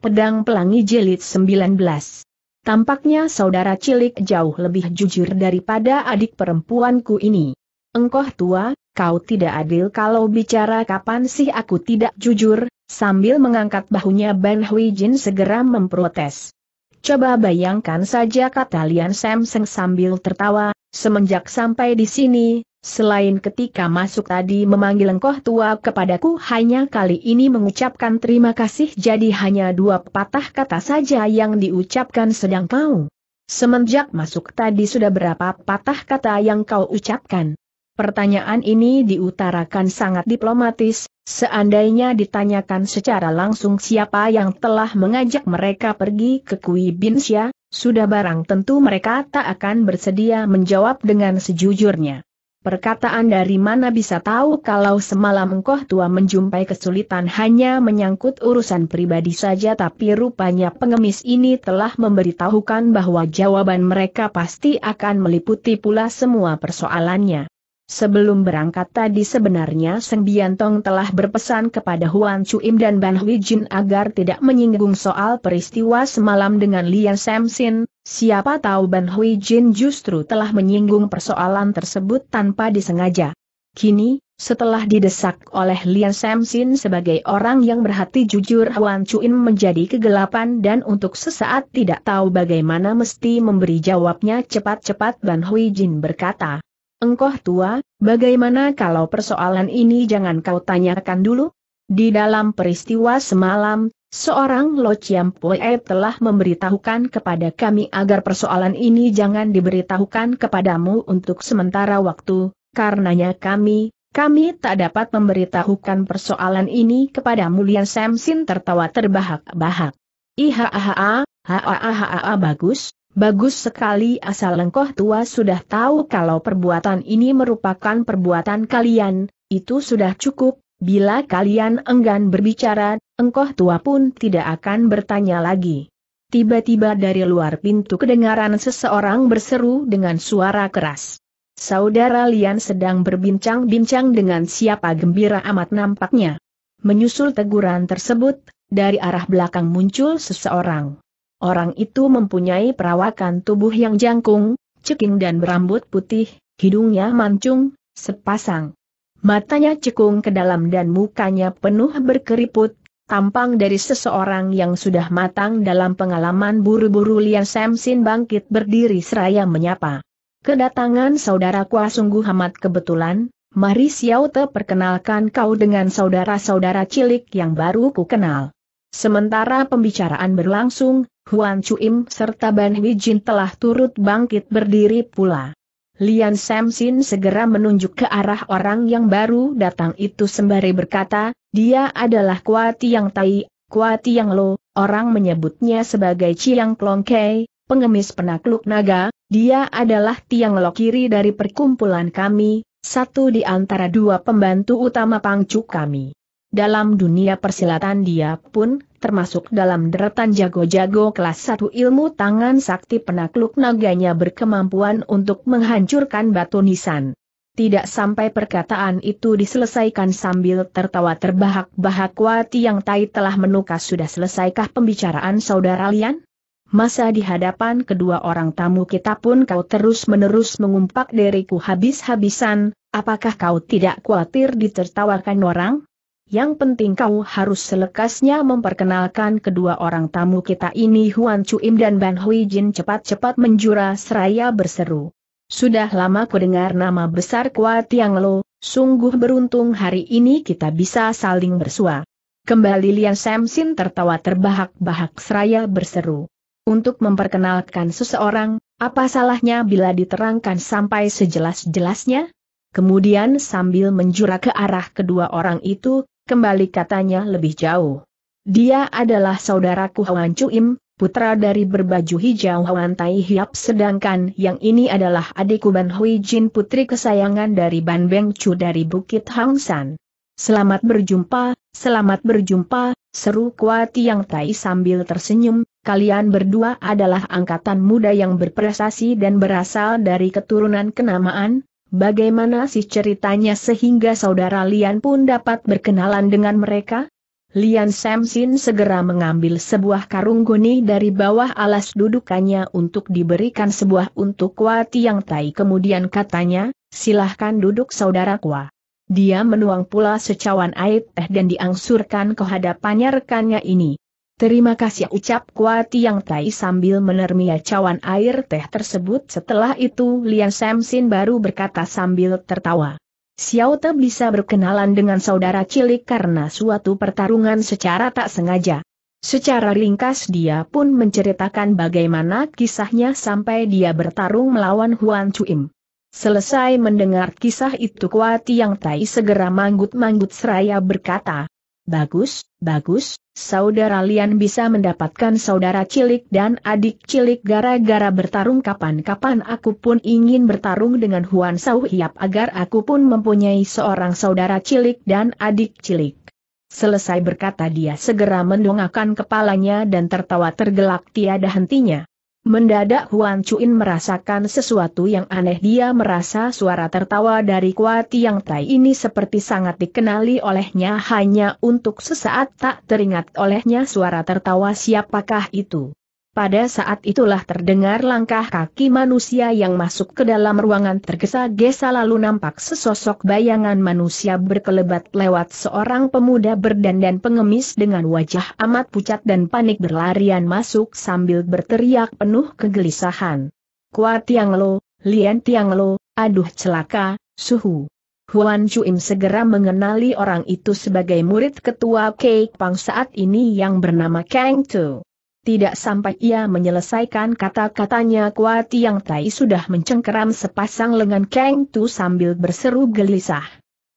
Pedang Pelangi Jelit 19. Tampaknya saudara cilik jauh lebih jujur daripada adik perempuanku ini. Engkau tua, kau tidak adil kalau bicara kapan sih aku tidak jujur, sambil mengangkat bahunya Ban Hui Jin segera memprotes. Coba bayangkan saja kata Lian Seng sambil tertawa, semenjak sampai di sini, Selain ketika masuk tadi memanggil lengkoh tua kepadaku hanya kali ini mengucapkan terima kasih jadi hanya dua patah kata saja yang diucapkan sedang kau. Semenjak masuk tadi sudah berapa patah kata yang kau ucapkan? Pertanyaan ini diutarakan sangat diplomatis, seandainya ditanyakan secara langsung siapa yang telah mengajak mereka pergi ke Kui Binsya, sudah barang tentu mereka tak akan bersedia menjawab dengan sejujurnya. Perkataan dari mana bisa tahu kalau semalam engkau tua menjumpai kesulitan hanya menyangkut urusan pribadi saja tapi rupanya pengemis ini telah memberitahukan bahwa jawaban mereka pasti akan meliputi pula semua persoalannya. Sebelum berangkat tadi sebenarnya Seng Biantong telah berpesan kepada Huan Chuim dan Ban Hui Jin agar tidak menyinggung soal peristiwa semalam dengan Lian Samsin, siapa tahu Ban Hui Jin justru telah menyinggung persoalan tersebut tanpa disengaja. Kini, setelah didesak oleh Lian Samsin sebagai orang yang berhati jujur Huan Im menjadi kegelapan dan untuk sesaat tidak tahu bagaimana mesti memberi jawabnya cepat-cepat Ban Hui Jin berkata. Engkau tua, bagaimana kalau persoalan ini jangan kau tanyakan dulu? Di dalam peristiwa semalam, seorang Lo Chiam Pue telah memberitahukan kepada kami agar persoalan ini jangan diberitahukan kepadamu untuk sementara waktu, karenanya kami, kami tak dapat memberitahukan persoalan ini kepada Lian Samsin tertawa terbahak-bahak. Ihahaha, bagus, Bagus sekali asal lengkoh tua sudah tahu kalau perbuatan ini merupakan perbuatan kalian, itu sudah cukup, bila kalian enggan berbicara, engkau tua pun tidak akan bertanya lagi. Tiba-tiba dari luar pintu kedengaran seseorang berseru dengan suara keras. Saudara Lian sedang berbincang-bincang dengan siapa gembira amat nampaknya. Menyusul teguran tersebut, dari arah belakang muncul seseorang. Orang itu mempunyai perawakan tubuh yang jangkung, ceking dan berambut putih, hidungnya mancung, sepasang. Matanya cekung ke dalam dan mukanya penuh berkeriput, tampang dari seseorang yang sudah matang dalam pengalaman buru-buru Lian Samsin bangkit berdiri seraya menyapa. Kedatangan saudara kuah sungguh amat kebetulan, mari Xiao Te perkenalkan kau dengan saudara-saudara cilik yang baru ku kenal. Sementara pembicaraan berlangsung, Huan Chuim serta Ban Jin telah turut bangkit berdiri pula. Lian Samsin segera menunjuk ke arah orang yang baru datang itu sembari berkata, dia adalah Kuati Yang Tai, Kuati Yang Lo, orang menyebutnya sebagai Chiang Klongkei, pengemis penakluk naga, dia adalah tiang lo kiri dari perkumpulan kami, satu di antara dua pembantu utama Pangcuk kami dalam dunia persilatan dia pun, termasuk dalam deretan jago-jago kelas satu ilmu tangan sakti penakluk naganya berkemampuan untuk menghancurkan batu nisan. Tidak sampai perkataan itu diselesaikan sambil tertawa terbahak-bahak Wati yang tai telah menukas sudah selesaikah pembicaraan saudara Lian? Masa di hadapan kedua orang tamu kita pun kau terus-menerus mengumpak diriku habis-habisan, apakah kau tidak khawatir ditertawakan orang? Yang penting kau harus selekasnya memperkenalkan kedua orang tamu kita ini Huan Chuim dan Ban Hui Jin cepat-cepat menjura seraya berseru. Sudah lama ku dengar nama besar Kuat Tiang Lo, sungguh beruntung hari ini kita bisa saling bersua. Kembali Lian Samsin tertawa terbahak-bahak seraya berseru. Untuk memperkenalkan seseorang, apa salahnya bila diterangkan sampai sejelas-jelasnya? Kemudian sambil menjura ke arah kedua orang itu, kembali katanya lebih jauh. Dia adalah saudaraku Hwan Im, putra dari berbaju hijau Hwan Tai Hiap sedangkan yang ini adalah adikku Ban Hui Jin putri kesayangan dari Ban Beng Chu dari Bukit Hang San. Selamat berjumpa, selamat berjumpa, seru Kuati Yang Tai sambil tersenyum, kalian berdua adalah angkatan muda yang berprestasi dan berasal dari keturunan kenamaan, Bagaimana sih ceritanya sehingga saudara Lian pun dapat berkenalan dengan mereka? Lian Samsin segera mengambil sebuah karung goni dari bawah alas dudukannya untuk diberikan sebuah untuk Kwa Tiang Tai kemudian katanya, silahkan duduk saudara Kwa. Dia menuang pula secawan air teh dan diangsurkan ke hadapannya rekannya ini. Terima kasih ucap kuat Yang Tai sambil menermia cawan air teh tersebut setelah itu Lian Samsin baru berkata sambil tertawa. Xiao Te bisa berkenalan dengan saudara cilik karena suatu pertarungan secara tak sengaja. Secara ringkas dia pun menceritakan bagaimana kisahnya sampai dia bertarung melawan Huan Chuim. Selesai mendengar kisah itu Kuati Yang Tai segera manggut-manggut seraya berkata, Bagus, bagus, saudara Lian bisa mendapatkan saudara cilik dan adik cilik gara-gara bertarung kapan-kapan aku pun ingin bertarung dengan Huan Sau Hiap agar aku pun mempunyai seorang saudara cilik dan adik cilik. Selesai berkata dia segera mendongakkan kepalanya dan tertawa tergelak tiada hentinya. Mendadak Huan Chuin merasakan sesuatu yang aneh dia merasa suara tertawa dari Kua Yang Tai ini seperti sangat dikenali olehnya hanya untuk sesaat tak teringat olehnya suara tertawa siapakah itu. Pada saat itulah terdengar langkah kaki manusia yang masuk ke dalam ruangan tergesa-gesa lalu nampak sesosok bayangan manusia berkelebat lewat seorang pemuda berdandan pengemis dengan wajah amat pucat dan panik berlarian masuk sambil berteriak penuh kegelisahan. Kuat Tiang Lo, Lian Tiang Lo, aduh celaka, suhu. Huan Chuim segera mengenali orang itu sebagai murid ketua Kek Pang saat ini yang bernama Kang Tu. Tidak sampai ia menyelesaikan kata-katanya kuat yang Tai sudah mencengkeram sepasang lengan Kang Tu sambil berseru gelisah.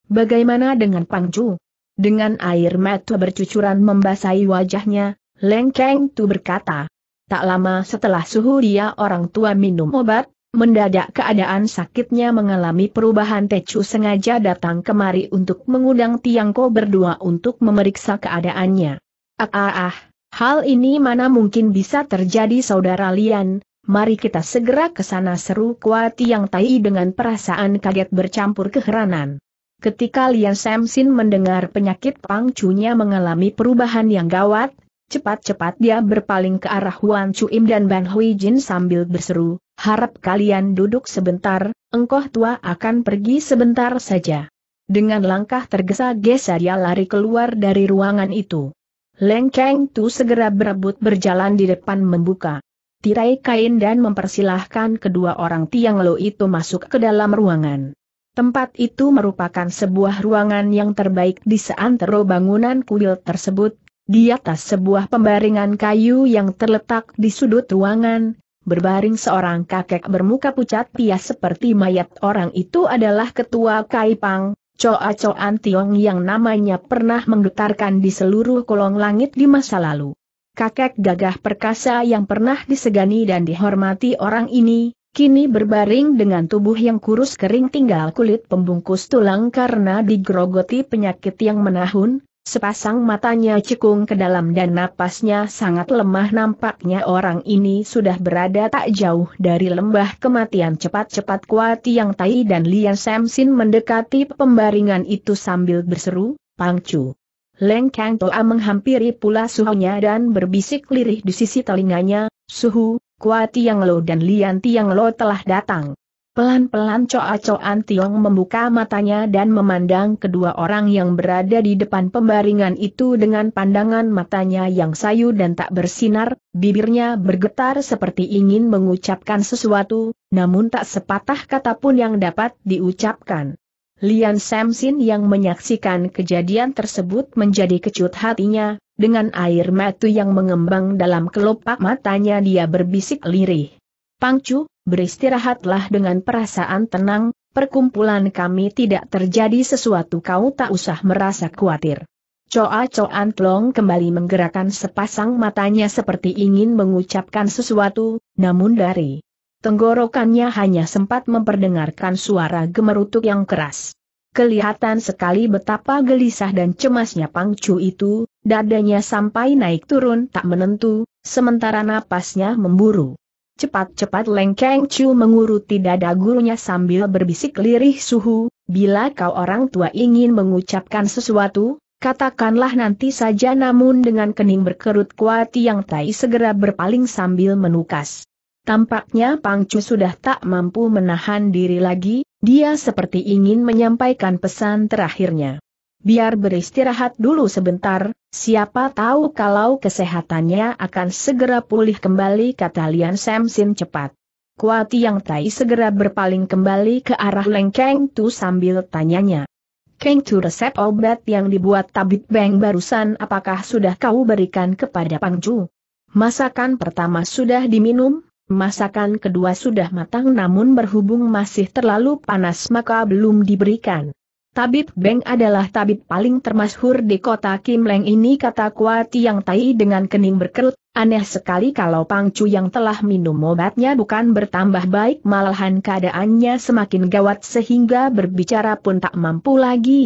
Bagaimana dengan Pang Ju? Dengan air mata bercucuran membasahi wajahnya, Leng Kang Tu berkata. Tak lama setelah suhu dia orang tua minum obat, mendadak keadaan sakitnya mengalami perubahan Chu sengaja datang kemari untuk mengundang Tiangko berdua untuk memeriksa keadaannya. Ah ah ah. Hal ini mana mungkin bisa terjadi saudara Lian, mari kita segera ke sana seru Kuati Yang Tai dengan perasaan kaget bercampur keheranan. Ketika Lian Samsin mendengar penyakit pangcunya mengalami perubahan yang gawat, cepat-cepat dia berpaling ke arah Huan Chuim dan Ban Hui Jin sambil berseru, harap kalian duduk sebentar, engkau tua akan pergi sebentar saja. Dengan langkah tergesa-gesa dia lari keluar dari ruangan itu. Leng Tu segera berebut berjalan di depan membuka tirai kain dan mempersilahkan kedua orang Tiang Lo itu masuk ke dalam ruangan. Tempat itu merupakan sebuah ruangan yang terbaik di seantero bangunan kuil tersebut, di atas sebuah pembaringan kayu yang terletak di sudut ruangan, berbaring seorang kakek bermuka pucat pias seperti mayat orang itu adalah ketua Kaipang, Coa-coan Tiong yang namanya pernah menggetarkan di seluruh kolong langit di masa lalu. Kakek gagah perkasa yang pernah disegani dan dihormati orang ini, kini berbaring dengan tubuh yang kurus kering tinggal kulit pembungkus tulang karena digrogoti penyakit yang menahun, Sepasang matanya cekung ke dalam dan napasnya sangat lemah nampaknya orang ini sudah berada tak jauh dari lembah kematian cepat-cepat kuat yang tai dan Lian Samsin mendekati pembaringan itu sambil berseru, Pangcu. Leng Kang Toa menghampiri pula suhunya dan berbisik lirih di sisi telinganya, Suhu, Kuati Yang Lo dan Lian Tiang Lo telah datang. Pelan-pelan Choa Choan Tiong membuka matanya dan memandang kedua orang yang berada di depan pembaringan itu dengan pandangan matanya yang sayu dan tak bersinar, bibirnya bergetar seperti ingin mengucapkan sesuatu, namun tak sepatah kata pun yang dapat diucapkan. Lian Samsin yang menyaksikan kejadian tersebut menjadi kecut hatinya, dengan air mata yang mengembang dalam kelopak matanya dia berbisik lirih. Pangcu, beristirahatlah dengan perasaan tenang, perkumpulan kami tidak terjadi sesuatu kau tak usah merasa khawatir. Coa coa Tlong kembali menggerakkan sepasang matanya seperti ingin mengucapkan sesuatu, namun dari tenggorokannya hanya sempat memperdengarkan suara gemerutuk yang keras. Kelihatan sekali betapa gelisah dan cemasnya Pang Pangcu itu, dadanya sampai naik turun tak menentu, sementara napasnya memburu. Cepat-cepat Leng Keng Chu menguruti dada gurunya sambil berbisik lirih suhu, bila kau orang tua ingin mengucapkan sesuatu, katakanlah nanti saja namun dengan kening berkerut kuat, yang tai segera berpaling sambil menukas. Tampaknya Pang Chu sudah tak mampu menahan diri lagi, dia seperti ingin menyampaikan pesan terakhirnya biar beristirahat dulu sebentar, siapa tahu kalau kesehatannya akan segera pulih kembali kata Lian Samsin cepat. Kuati yang tai segera berpaling kembali ke arah Leng Keng Tu sambil tanyanya. Keng Tu resep obat yang dibuat tabib Beng barusan apakah sudah kau berikan kepada Pang Pangju? Masakan pertama sudah diminum, masakan kedua sudah matang namun berhubung masih terlalu panas maka belum diberikan. Tabib Beng adalah tabib paling termasyhur di kota Kim Leng ini kata Kuati yang tai dengan kening berkerut, aneh sekali kalau Pang Chu yang telah minum obatnya bukan bertambah baik malahan keadaannya semakin gawat sehingga berbicara pun tak mampu lagi.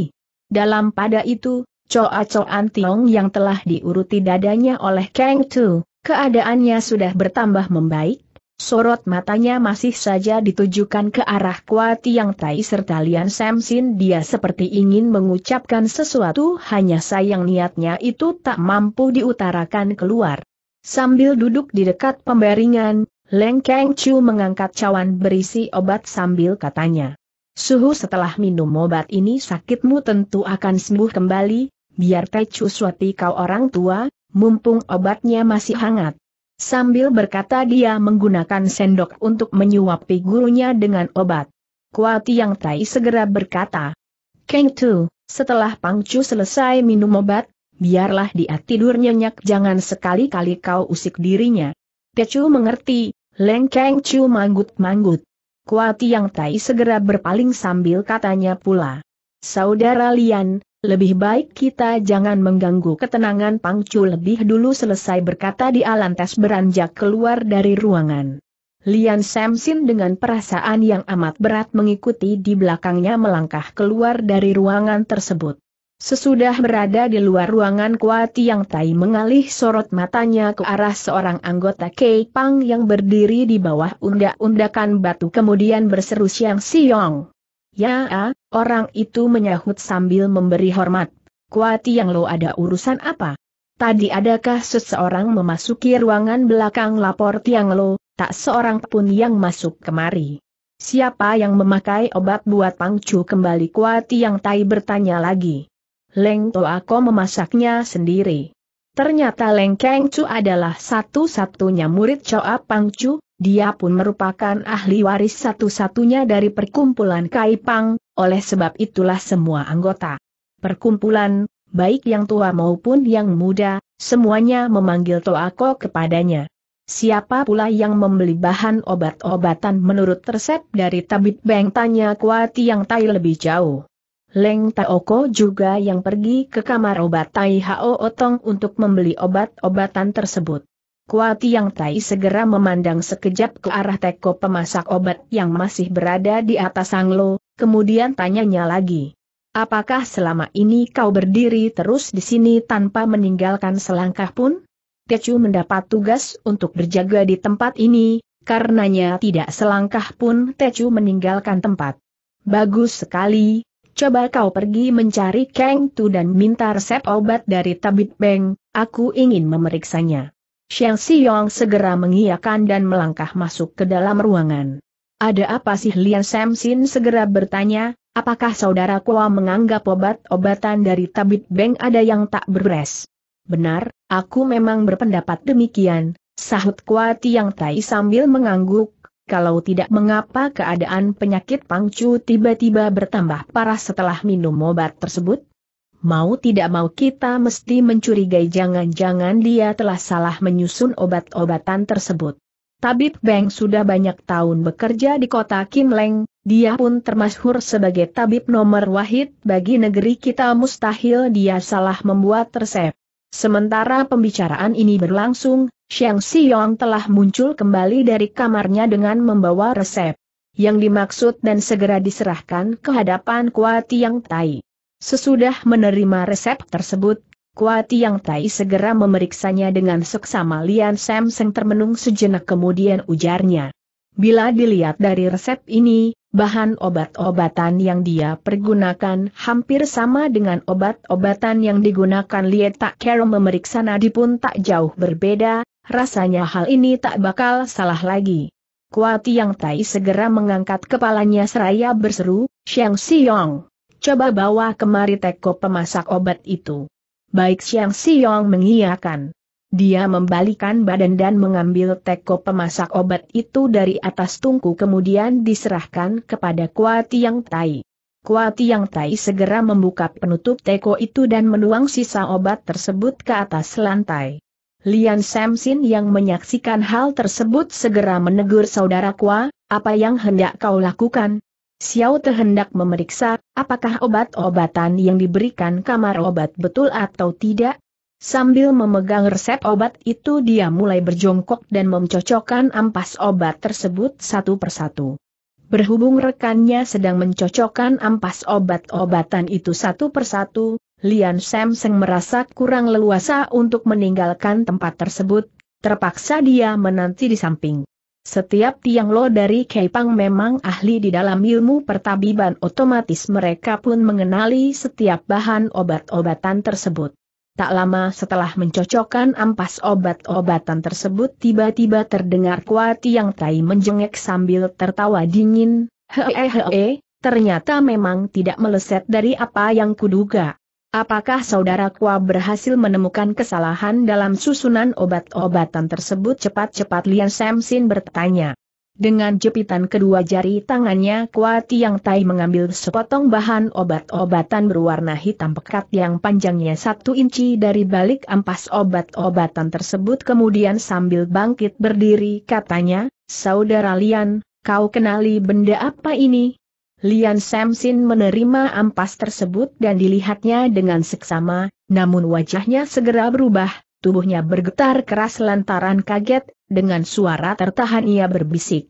Dalam pada itu, Coa-coan Tiong yang telah diuruti dadanya oleh Kang Tu, keadaannya sudah bertambah membaik, Sorot matanya masih saja ditujukan ke arah Kuati Yang Tai serta Lian Samsin dia seperti ingin mengucapkan sesuatu hanya sayang niatnya itu tak mampu diutarakan keluar. Sambil duduk di dekat pembaringan, Leng Keng Chu mengangkat cawan berisi obat sambil katanya. Suhu setelah minum obat ini sakitmu tentu akan sembuh kembali, biar Tai Chu Suati kau orang tua, mumpung obatnya masih hangat. Sambil berkata dia menggunakan sendok untuk menyuapi gurunya dengan obat. Kuati Yang Tai segera berkata, Keng Tu, setelah Pang Chu selesai minum obat, biarlah dia tidur nyenyak jangan sekali-kali kau usik dirinya. Chu mengerti, Leng Keng Chu manggut-manggut. Kuati Yang Tai segera berpaling sambil katanya pula. Saudara Lian, lebih baik kita jangan mengganggu ketenangan Pangcu lebih dulu selesai berkata di alantas beranjak keluar dari ruangan. Lian Samsin dengan perasaan yang amat berat mengikuti di belakangnya melangkah keluar dari ruangan tersebut. Sesudah berada di luar ruangan Kuati Yang Tai mengalih sorot matanya ke arah seorang anggota Kei Pang yang berdiri di bawah undak-undakan batu kemudian berseru Siang Siong. Ya, ah, orang itu menyahut sambil memberi hormat. Kuati yang lo ada urusan apa? Tadi adakah seseorang memasuki ruangan belakang lapor tiang lo, tak seorang pun yang masuk kemari. Siapa yang memakai obat buat pangcu kembali kuati yang tai bertanya lagi. Leng aku memasaknya sendiri. Ternyata Leng Kengcu adalah satu-satunya murid Choa Pangcu, dia pun merupakan ahli waris satu-satunya dari perkumpulan Kaipang, oleh sebab itulah semua anggota perkumpulan, baik yang tua maupun yang muda, semuanya memanggil Toako kepadanya. Siapa pula yang membeli bahan obat-obatan menurut resep dari tabib Beng tanya Kuati yang tai lebih jauh. Leng Taoko juga yang pergi ke kamar obat Tai Hao Otong untuk membeli obat-obatan tersebut. Kuati yang Tai segera memandang sekejap ke arah teko pemasak obat yang masih berada di atas anglo, kemudian tanyanya lagi. Apakah selama ini kau berdiri terus di sini tanpa meninggalkan selangkah pun? Tecu mendapat tugas untuk berjaga di tempat ini, karenanya tidak selangkah pun Tecu meninggalkan tempat. Bagus sekali, coba kau pergi mencari Kang Tu dan minta resep obat dari Tabit Beng, aku ingin memeriksanya. Xiang Xiong segera mengiyakan dan melangkah masuk ke dalam ruangan. Ada apa sih Lian Samsin segera bertanya, apakah saudara Kua menganggap obat-obatan dari Tabit Beng ada yang tak beres? Benar, aku memang berpendapat demikian, sahut Kua Tiang Tai sambil mengangguk, kalau tidak mengapa keadaan penyakit pangcu tiba-tiba bertambah parah setelah minum obat tersebut, Mau tidak mau kita mesti mencurigai jangan-jangan dia telah salah menyusun obat-obatan tersebut. Tabib Beng sudah banyak tahun bekerja di kota Kim Leng, dia pun termasyhur sebagai tabib nomor wahid bagi negeri kita mustahil dia salah membuat resep. Sementara pembicaraan ini berlangsung, Xiang Xiong telah muncul kembali dari kamarnya dengan membawa resep yang dimaksud dan segera diserahkan ke hadapan Kuat Yang Tai. Sesudah menerima resep tersebut, Kuati Yang Tai segera memeriksanya dengan seksama Lian Sam Seng termenung sejenak kemudian ujarnya. Bila dilihat dari resep ini, bahan obat-obatan yang dia pergunakan hampir sama dengan obat-obatan yang digunakan Liet Tak Kero memeriksa nadi pun tak jauh berbeda, rasanya hal ini tak bakal salah lagi. Kuati Yang Tai segera mengangkat kepalanya seraya berseru, Xiang Xiong. Coba bawa kemari teko pemasak obat itu. Baik Siang Siong mengiyakan. Dia membalikan badan dan mengambil teko pemasak obat itu dari atas tungku kemudian diserahkan kepada Kuati Yang Tai. Kuati Yang Tai segera membuka penutup teko itu dan menuang sisa obat tersebut ke atas lantai. Lian Samsin yang menyaksikan hal tersebut segera menegur saudara Kua, apa yang hendak kau lakukan? Xiao terhendak memeriksa, apakah obat-obatan yang diberikan kamar obat betul atau tidak? Sambil memegang resep obat itu dia mulai berjongkok dan mencocokkan ampas obat tersebut satu persatu. Berhubung rekannya sedang mencocokkan ampas obat-obatan itu satu persatu, Lian Samseng merasa kurang leluasa untuk meninggalkan tempat tersebut, terpaksa dia menanti di samping. Setiap tiang lo dari Kaipang memang ahli di dalam ilmu pertabiban otomatis mereka pun mengenali setiap bahan obat-obatan tersebut. Tak lama setelah mencocokkan ampas obat-obatan tersebut tiba-tiba terdengar kuat tiang tai menjengek sambil tertawa dingin, hehehe, ternyata memang tidak meleset dari apa yang kuduga. Apakah saudara Kua berhasil menemukan kesalahan dalam susunan obat-obatan tersebut cepat-cepat Lian Samsin bertanya. Dengan jepitan kedua jari tangannya Kua Tiang Tai mengambil sepotong bahan obat-obatan berwarna hitam pekat yang panjangnya satu inci dari balik ampas obat-obatan tersebut kemudian sambil bangkit berdiri katanya, Saudara Lian, kau kenali benda apa ini? Lian Samsin menerima ampas tersebut dan dilihatnya dengan seksama, namun wajahnya segera berubah, tubuhnya bergetar keras lantaran kaget, dengan suara tertahan ia berbisik.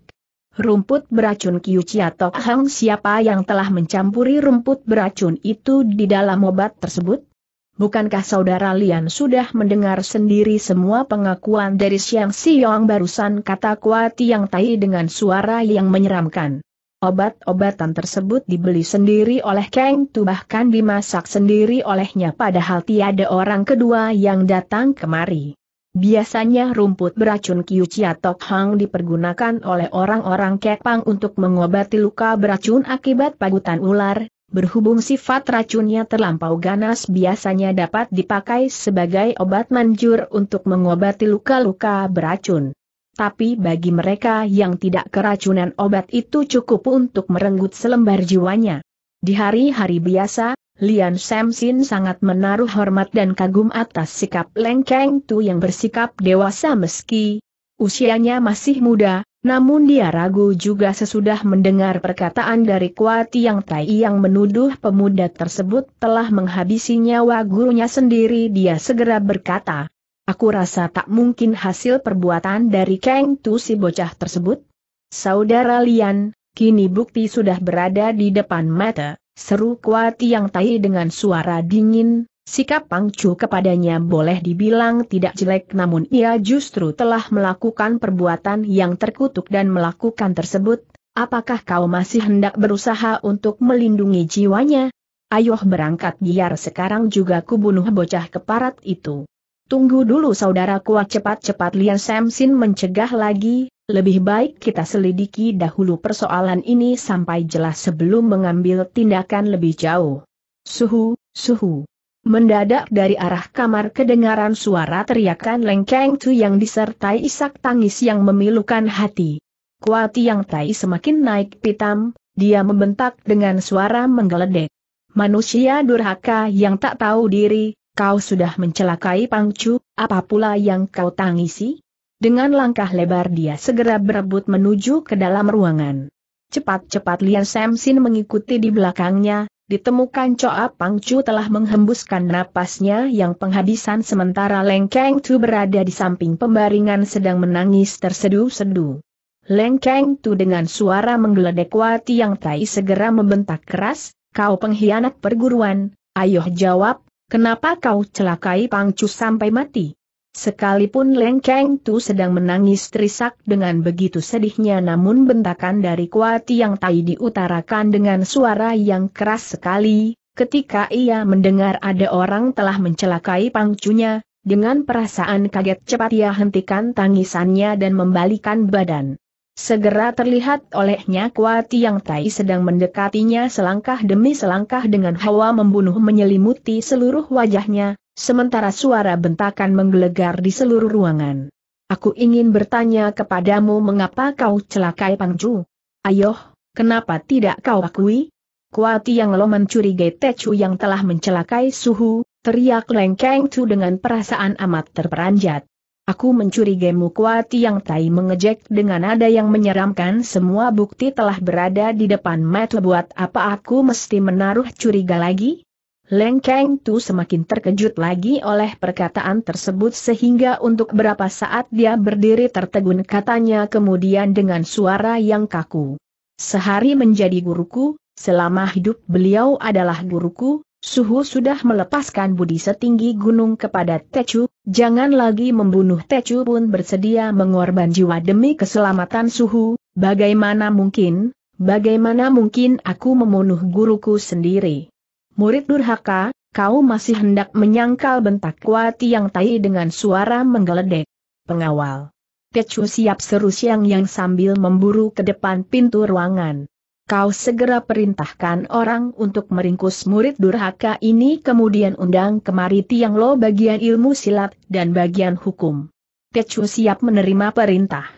Rumput beracun Kiu Chiatok Hang siapa yang telah mencampuri rumput beracun itu di dalam obat tersebut? Bukankah saudara Lian sudah mendengar sendiri semua pengakuan dari Siang Siong barusan kata Kuat Yang Tai dengan suara yang menyeramkan? Obat-obatan tersebut dibeli sendiri oleh Kang Tu bahkan dimasak sendiri olehnya padahal tiada orang kedua yang datang kemari. Biasanya rumput beracun Kiu Chia Hang dipergunakan oleh orang-orang Kepang untuk mengobati luka beracun akibat pagutan ular, berhubung sifat racunnya terlampau ganas biasanya dapat dipakai sebagai obat manjur untuk mengobati luka-luka beracun tapi bagi mereka yang tidak keracunan obat itu cukup untuk merenggut selembar jiwanya. Di hari-hari biasa, Lian Samsin sangat menaruh hormat dan kagum atas sikap Leng Keng Tu yang bersikap dewasa meski usianya masih muda, namun dia ragu juga sesudah mendengar perkataan dari Kuati Yang Tai yang menuduh pemuda tersebut telah menghabisi nyawa gurunya sendiri dia segera berkata, Aku rasa tak mungkin hasil perbuatan dari Kang Tu si bocah tersebut. Saudara Lian, kini bukti sudah berada di depan mata, seru Kuat Yang tahi dengan suara dingin, sikap Pangcu kepadanya boleh dibilang tidak jelek namun ia justru telah melakukan perbuatan yang terkutuk dan melakukan tersebut, apakah kau masih hendak berusaha untuk melindungi jiwanya? Ayoh berangkat biar sekarang juga kubunuh bocah keparat itu. Tunggu dulu saudara kuat cepat-cepat Lian Samsin mencegah lagi, lebih baik kita selidiki dahulu persoalan ini sampai jelas sebelum mengambil tindakan lebih jauh. Suhu, suhu. Mendadak dari arah kamar kedengaran suara teriakan lengkeng tu yang disertai isak tangis yang memilukan hati. Kuati yang tai semakin naik pitam, dia membentak dengan suara menggeledek. Manusia durhaka yang tak tahu diri, kau sudah mencelakai Pangcu, apa pula yang kau tangisi? Dengan langkah lebar dia segera berebut menuju ke dalam ruangan. Cepat-cepat Lian Samsin mengikuti di belakangnya, ditemukan Choa Pangcu telah menghembuskan napasnya yang penghabisan sementara Leng Keng Tu berada di samping pembaringan sedang menangis tersedu sedu. Leng Keng Tu dengan suara menggeledek Wati Yang Tai segera membentak keras, kau pengkhianat perguruan, ayo jawab, Kenapa kau celakai Pangcu sampai mati? Sekalipun Leng Keng Tu sedang menangis terisak dengan begitu sedihnya namun bentakan dari Kuati yang tai diutarakan dengan suara yang keras sekali, ketika ia mendengar ada orang telah mencelakai Pangcunya, dengan perasaan kaget cepat ia hentikan tangisannya dan membalikan badan. Segera terlihat olehnya Kuati yang Tai sedang mendekatinya selangkah demi selangkah dengan hawa membunuh menyelimuti seluruh wajahnya, sementara suara bentakan menggelegar di seluruh ruangan. Aku ingin bertanya kepadamu mengapa kau celakai Pangju? Ayoh, kenapa tidak kau akui? Kuati yang lo mencurigai Techu yang telah mencelakai Suhu, teriak Lengkeng Chu dengan perasaan amat terperanjat. Aku mencurigaimu kuat yang tai mengejek dengan nada yang menyeramkan semua bukti telah berada di depan mata buat apa aku mesti menaruh curiga lagi? Leng Tu semakin terkejut lagi oleh perkataan tersebut sehingga untuk berapa saat dia berdiri tertegun katanya kemudian dengan suara yang kaku. Sehari menjadi guruku, selama hidup beliau adalah guruku, Suhu sudah melepaskan budi setinggi gunung kepada Techu. jangan lagi membunuh Techu pun bersedia mengorban jiwa demi keselamatan Suhu, bagaimana mungkin, bagaimana mungkin aku membunuh guruku sendiri. Murid durhaka, kau masih hendak menyangkal bentak kuat yang tai dengan suara menggeledek. Pengawal. Techu siap seru siang yang sambil memburu ke depan pintu ruangan kau segera perintahkan orang untuk meringkus murid durhaka ini kemudian undang kemari Tiang Lo bagian ilmu silat dan bagian hukum. Techu siap menerima perintah.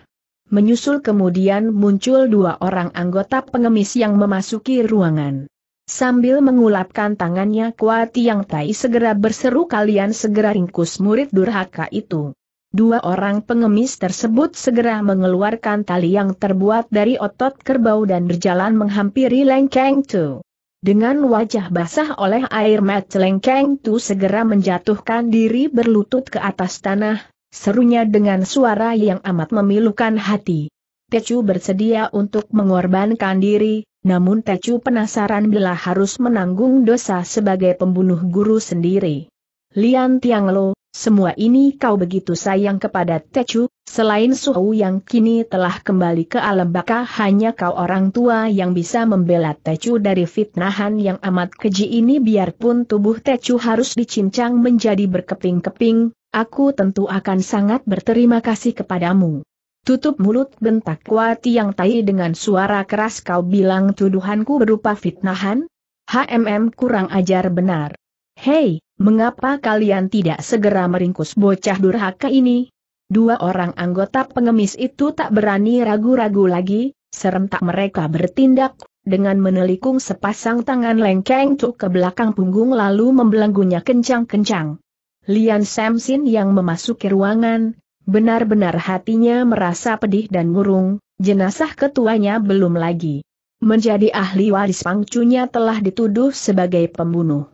Menyusul kemudian muncul dua orang anggota pengemis yang memasuki ruangan. Sambil mengulapkan tangannya Kuat Tiang Tai segera berseru kalian segera ringkus murid durhaka itu. Dua orang pengemis tersebut segera mengeluarkan tali yang terbuat dari otot kerbau dan berjalan menghampiri Lengkeng Tu. Dengan wajah basah oleh air mat Leng Tu segera menjatuhkan diri berlutut ke atas tanah, serunya dengan suara yang amat memilukan hati. Tecu bersedia untuk mengorbankan diri, namun Tecu penasaran bila harus menanggung dosa sebagai pembunuh guru sendiri. Lian Tianglo, semua ini kau begitu sayang kepada Techu, selain Suhu yang kini telah kembali ke alam baka hanya kau orang tua yang bisa membela Techu dari fitnahan yang amat keji ini biarpun tubuh Techu harus dicincang menjadi berkeping-keping, aku tentu akan sangat berterima kasih kepadamu. Tutup mulut bentak Kuati yang tai dengan suara keras kau bilang tuduhanku berupa fitnahan? HMM kurang ajar benar. Hei, Mengapa kalian tidak segera meringkus bocah durhaka ini? Dua orang anggota pengemis itu tak berani ragu-ragu lagi, serentak mereka bertindak, dengan menelikung sepasang tangan lengkeng cuk ke belakang punggung lalu membelenggunya kencang-kencang. Lian Samsin yang memasuki ruangan, benar-benar hatinya merasa pedih dan murung, jenazah ketuanya belum lagi. Menjadi ahli waris pangcunya telah dituduh sebagai pembunuh.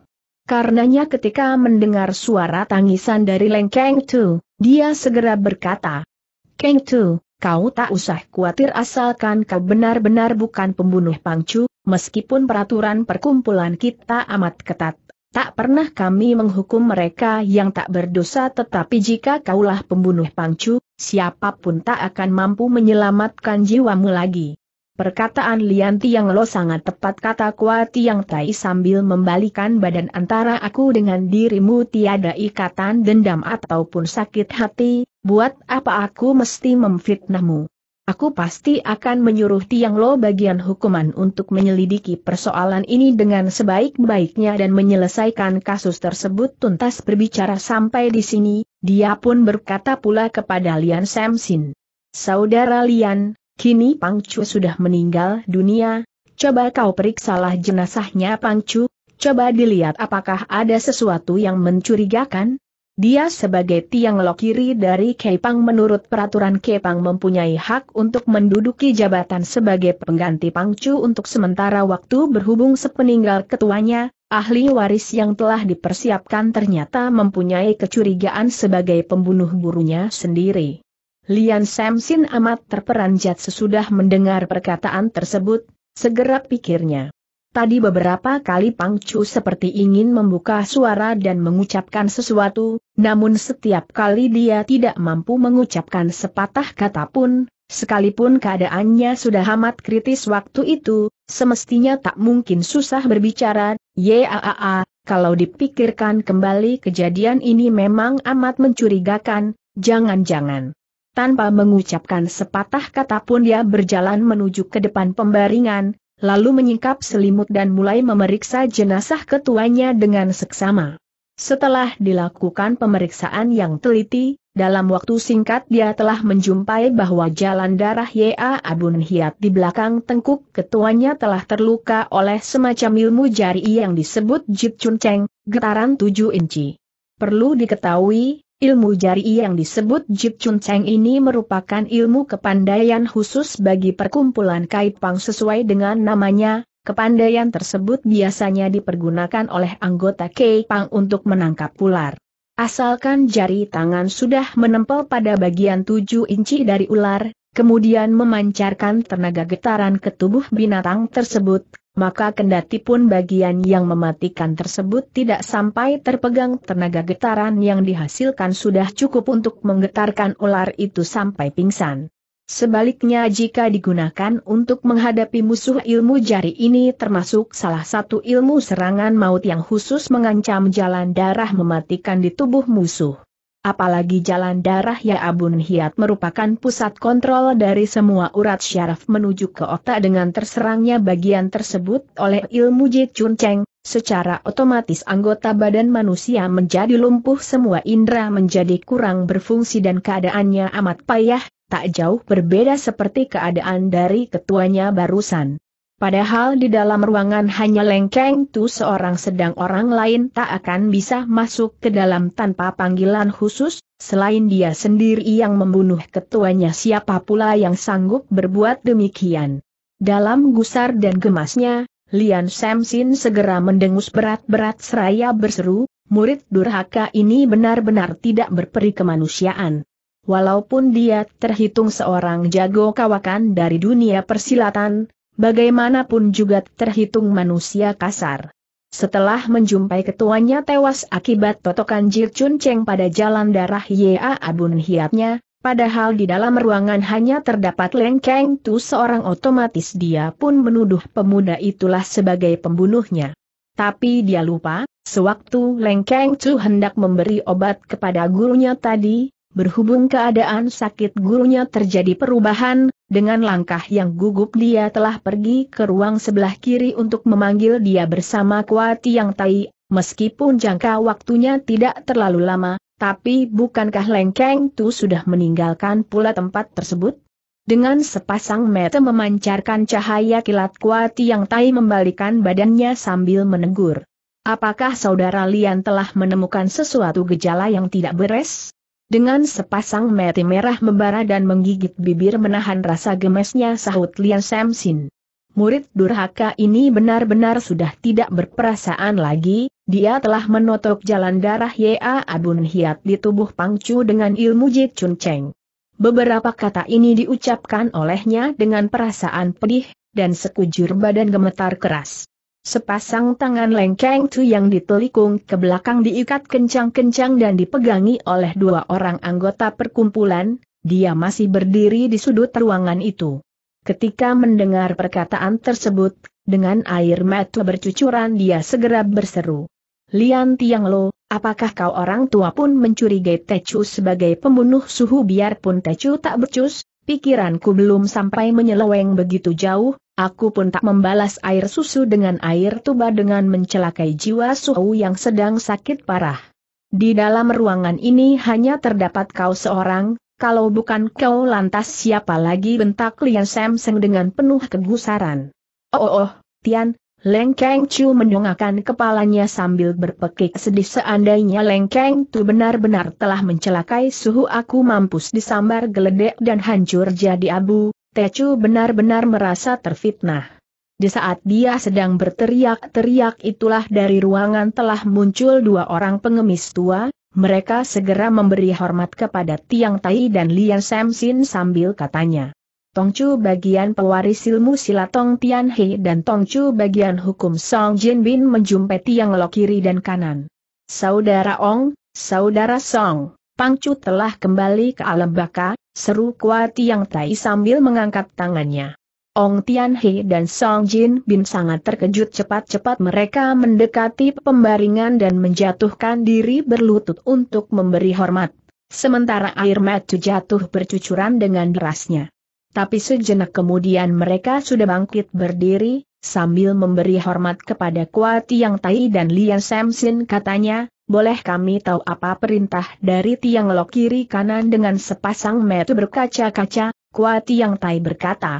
Karenanya ketika mendengar suara tangisan dari Leng Keng Tu, dia segera berkata, Keng Tu, kau tak usah khawatir asalkan kau benar-benar bukan pembunuh pangcu, meskipun peraturan perkumpulan kita amat ketat. Tak pernah kami menghukum mereka yang tak berdosa tetapi jika kaulah pembunuh pangcu, siapapun tak akan mampu menyelamatkan jiwamu lagi. Perkataan Lian Tiang Lo sangat tepat kata Kua Tiang Tai sambil membalikan badan antara aku dengan dirimu tiada ikatan dendam ataupun sakit hati, buat apa aku mesti memfitnahmu. Aku pasti akan menyuruh Tiang Lo bagian hukuman untuk menyelidiki persoalan ini dengan sebaik-baiknya dan menyelesaikan kasus tersebut tuntas berbicara sampai di sini, dia pun berkata pula kepada Lian Samsin. Saudara Lian, Kini Pang Pangcu sudah meninggal dunia, coba kau periksalah jenazahnya Pang Pangcu, coba dilihat apakah ada sesuatu yang mencurigakan. Dia sebagai tiang lo kiri dari Kepang menurut peraturan Kepang mempunyai hak untuk menduduki jabatan sebagai pengganti Pang Pangcu untuk sementara waktu berhubung sepeninggal ketuanya, ahli waris yang telah dipersiapkan ternyata mempunyai kecurigaan sebagai pembunuh gurunya sendiri. Lian Samsin amat terperanjat sesudah mendengar perkataan tersebut, segera pikirnya. Tadi beberapa kali Pang Chu seperti ingin membuka suara dan mengucapkan sesuatu, namun setiap kali dia tidak mampu mengucapkan sepatah kata pun, sekalipun keadaannya sudah amat kritis waktu itu, semestinya tak mungkin susah berbicara, yaaa, kalau dipikirkan kembali kejadian ini memang amat mencurigakan, jangan-jangan. Tanpa mengucapkan sepatah kata pun dia berjalan menuju ke depan pembaringan, lalu menyingkap selimut dan mulai memeriksa jenazah ketuanya dengan seksama. Setelah dilakukan pemeriksaan yang teliti, dalam waktu singkat dia telah menjumpai bahwa jalan darah Ya Abun Hiat di belakang tengkuk ketuanya telah terluka oleh semacam ilmu jari yang disebut Jip Chun Cheng, getaran 7 inci. Perlu diketahui, Ilmu jari yang disebut Jip Chun Cheng ini merupakan ilmu kepandaian khusus bagi perkumpulan Kaipang sesuai dengan namanya. Kepandaian tersebut biasanya dipergunakan oleh anggota Kaipang untuk menangkap ular. Asalkan jari tangan sudah menempel pada bagian 7 inci dari ular, kemudian memancarkan tenaga getaran ke tubuh binatang tersebut, maka kendati pun bagian yang mematikan tersebut tidak sampai terpegang tenaga getaran yang dihasilkan sudah cukup untuk menggetarkan ular itu sampai pingsan. Sebaliknya jika digunakan untuk menghadapi musuh ilmu jari ini termasuk salah satu ilmu serangan maut yang khusus mengancam jalan darah mematikan di tubuh musuh apalagi jalan darah Ya Abun Hiat merupakan pusat kontrol dari semua urat syaraf menuju ke otak dengan terserangnya bagian tersebut oleh ilmu Jit Chun Cheng, secara otomatis anggota badan manusia menjadi lumpuh semua indera menjadi kurang berfungsi dan keadaannya amat payah, tak jauh berbeda seperti keadaan dari ketuanya barusan. Padahal di dalam ruangan hanya lengkeng tu seorang sedang orang lain tak akan bisa masuk ke dalam tanpa panggilan khusus, selain dia sendiri yang membunuh ketuanya siapa pula yang sanggup berbuat demikian. Dalam gusar dan gemasnya, Lian Samsin segera mendengus berat-berat seraya berseru, murid durhaka ini benar-benar tidak berperi kemanusiaan. Walaupun dia terhitung seorang jago kawakan dari dunia persilatan, bagaimanapun juga terhitung manusia kasar. Setelah menjumpai ketuanya tewas akibat totokan Jir Chun Cheng pada jalan darah Yea Abun Hiatnya, padahal di dalam ruangan hanya terdapat Leng Keng Tu seorang otomatis dia pun menuduh pemuda itulah sebagai pembunuhnya. Tapi dia lupa, sewaktu Leng Keng Tu hendak memberi obat kepada gurunya tadi, berhubung keadaan sakit gurunya terjadi perubahan, dengan langkah yang gugup dia telah pergi ke ruang sebelah kiri untuk memanggil dia bersama Kuati Yang Tai, meskipun jangka waktunya tidak terlalu lama, tapi bukankah Lengkeng Tu sudah meninggalkan pula tempat tersebut? Dengan sepasang mata memancarkan cahaya kilat Kuati Yang Tai membalikan badannya sambil menegur. Apakah saudara Lian telah menemukan sesuatu gejala yang tidak beres? Dengan sepasang mati merah membara dan menggigit bibir menahan rasa gemesnya sahut Lian Samsin. Murid durhaka ini benar-benar sudah tidak berperasaan lagi, dia telah menotok jalan darah Ya Abun Hiat di tubuh Pangcu dengan ilmu Jit Chun Cheng. Beberapa kata ini diucapkan olehnya dengan perasaan pedih, dan sekujur badan gemetar keras. Sepasang tangan lengkeng tu yang ditelikung ke belakang diikat kencang-kencang dan dipegangi oleh dua orang anggota perkumpulan, dia masih berdiri di sudut ruangan itu. Ketika mendengar perkataan tersebut, dengan air mata bercucuran dia segera berseru. Lian Tiang Lo, apakah kau orang tua pun mencurigai Techu sebagai pembunuh suhu biarpun Techu tak becus, pikiranku belum sampai menyeleweng begitu jauh, Aku pun tak membalas air susu dengan air tuba dengan mencelakai jiwa Suhu yang sedang sakit parah. Di dalam ruangan ini hanya terdapat kau seorang, kalau bukan kau lantas siapa lagi bentak Lian Samseng dengan penuh kegusaran. Oh, oh, oh Tian, Leng Keng Chu mendongakkan kepalanya sambil berpekik sedih seandainya Leng Keng Tu benar-benar telah mencelakai suhu aku mampus disambar geledek dan hancur jadi abu, Tecu benar-benar merasa terfitnah. Di saat dia sedang berteriak-teriak itulah dari ruangan telah muncul dua orang pengemis tua, mereka segera memberi hormat kepada Tiang Tai dan Lian Samsin sambil katanya. Tongcu bagian pewaris ilmu silat Tong Tian He dan Tongcu bagian hukum Song Jin Bin menjumpai Tiang Lo kiri dan kanan. Saudara Ong, Saudara Song, Pangcu telah kembali ke alam baka, seru Kuat Yang Tai sambil mengangkat tangannya. Ong Tian He dan Song Jin Bin sangat terkejut cepat-cepat mereka mendekati pembaringan dan menjatuhkan diri berlutut untuk memberi hormat. Sementara air mata jatuh bercucuran dengan derasnya. Tapi sejenak kemudian mereka sudah bangkit berdiri, sambil memberi hormat kepada Kuat Tiang Tai dan Lian Samson, katanya, boleh kami tahu apa perintah dari Tiang Lo kiri kanan dengan sepasang metu berkaca-kaca, Kuat Tiang Tai berkata.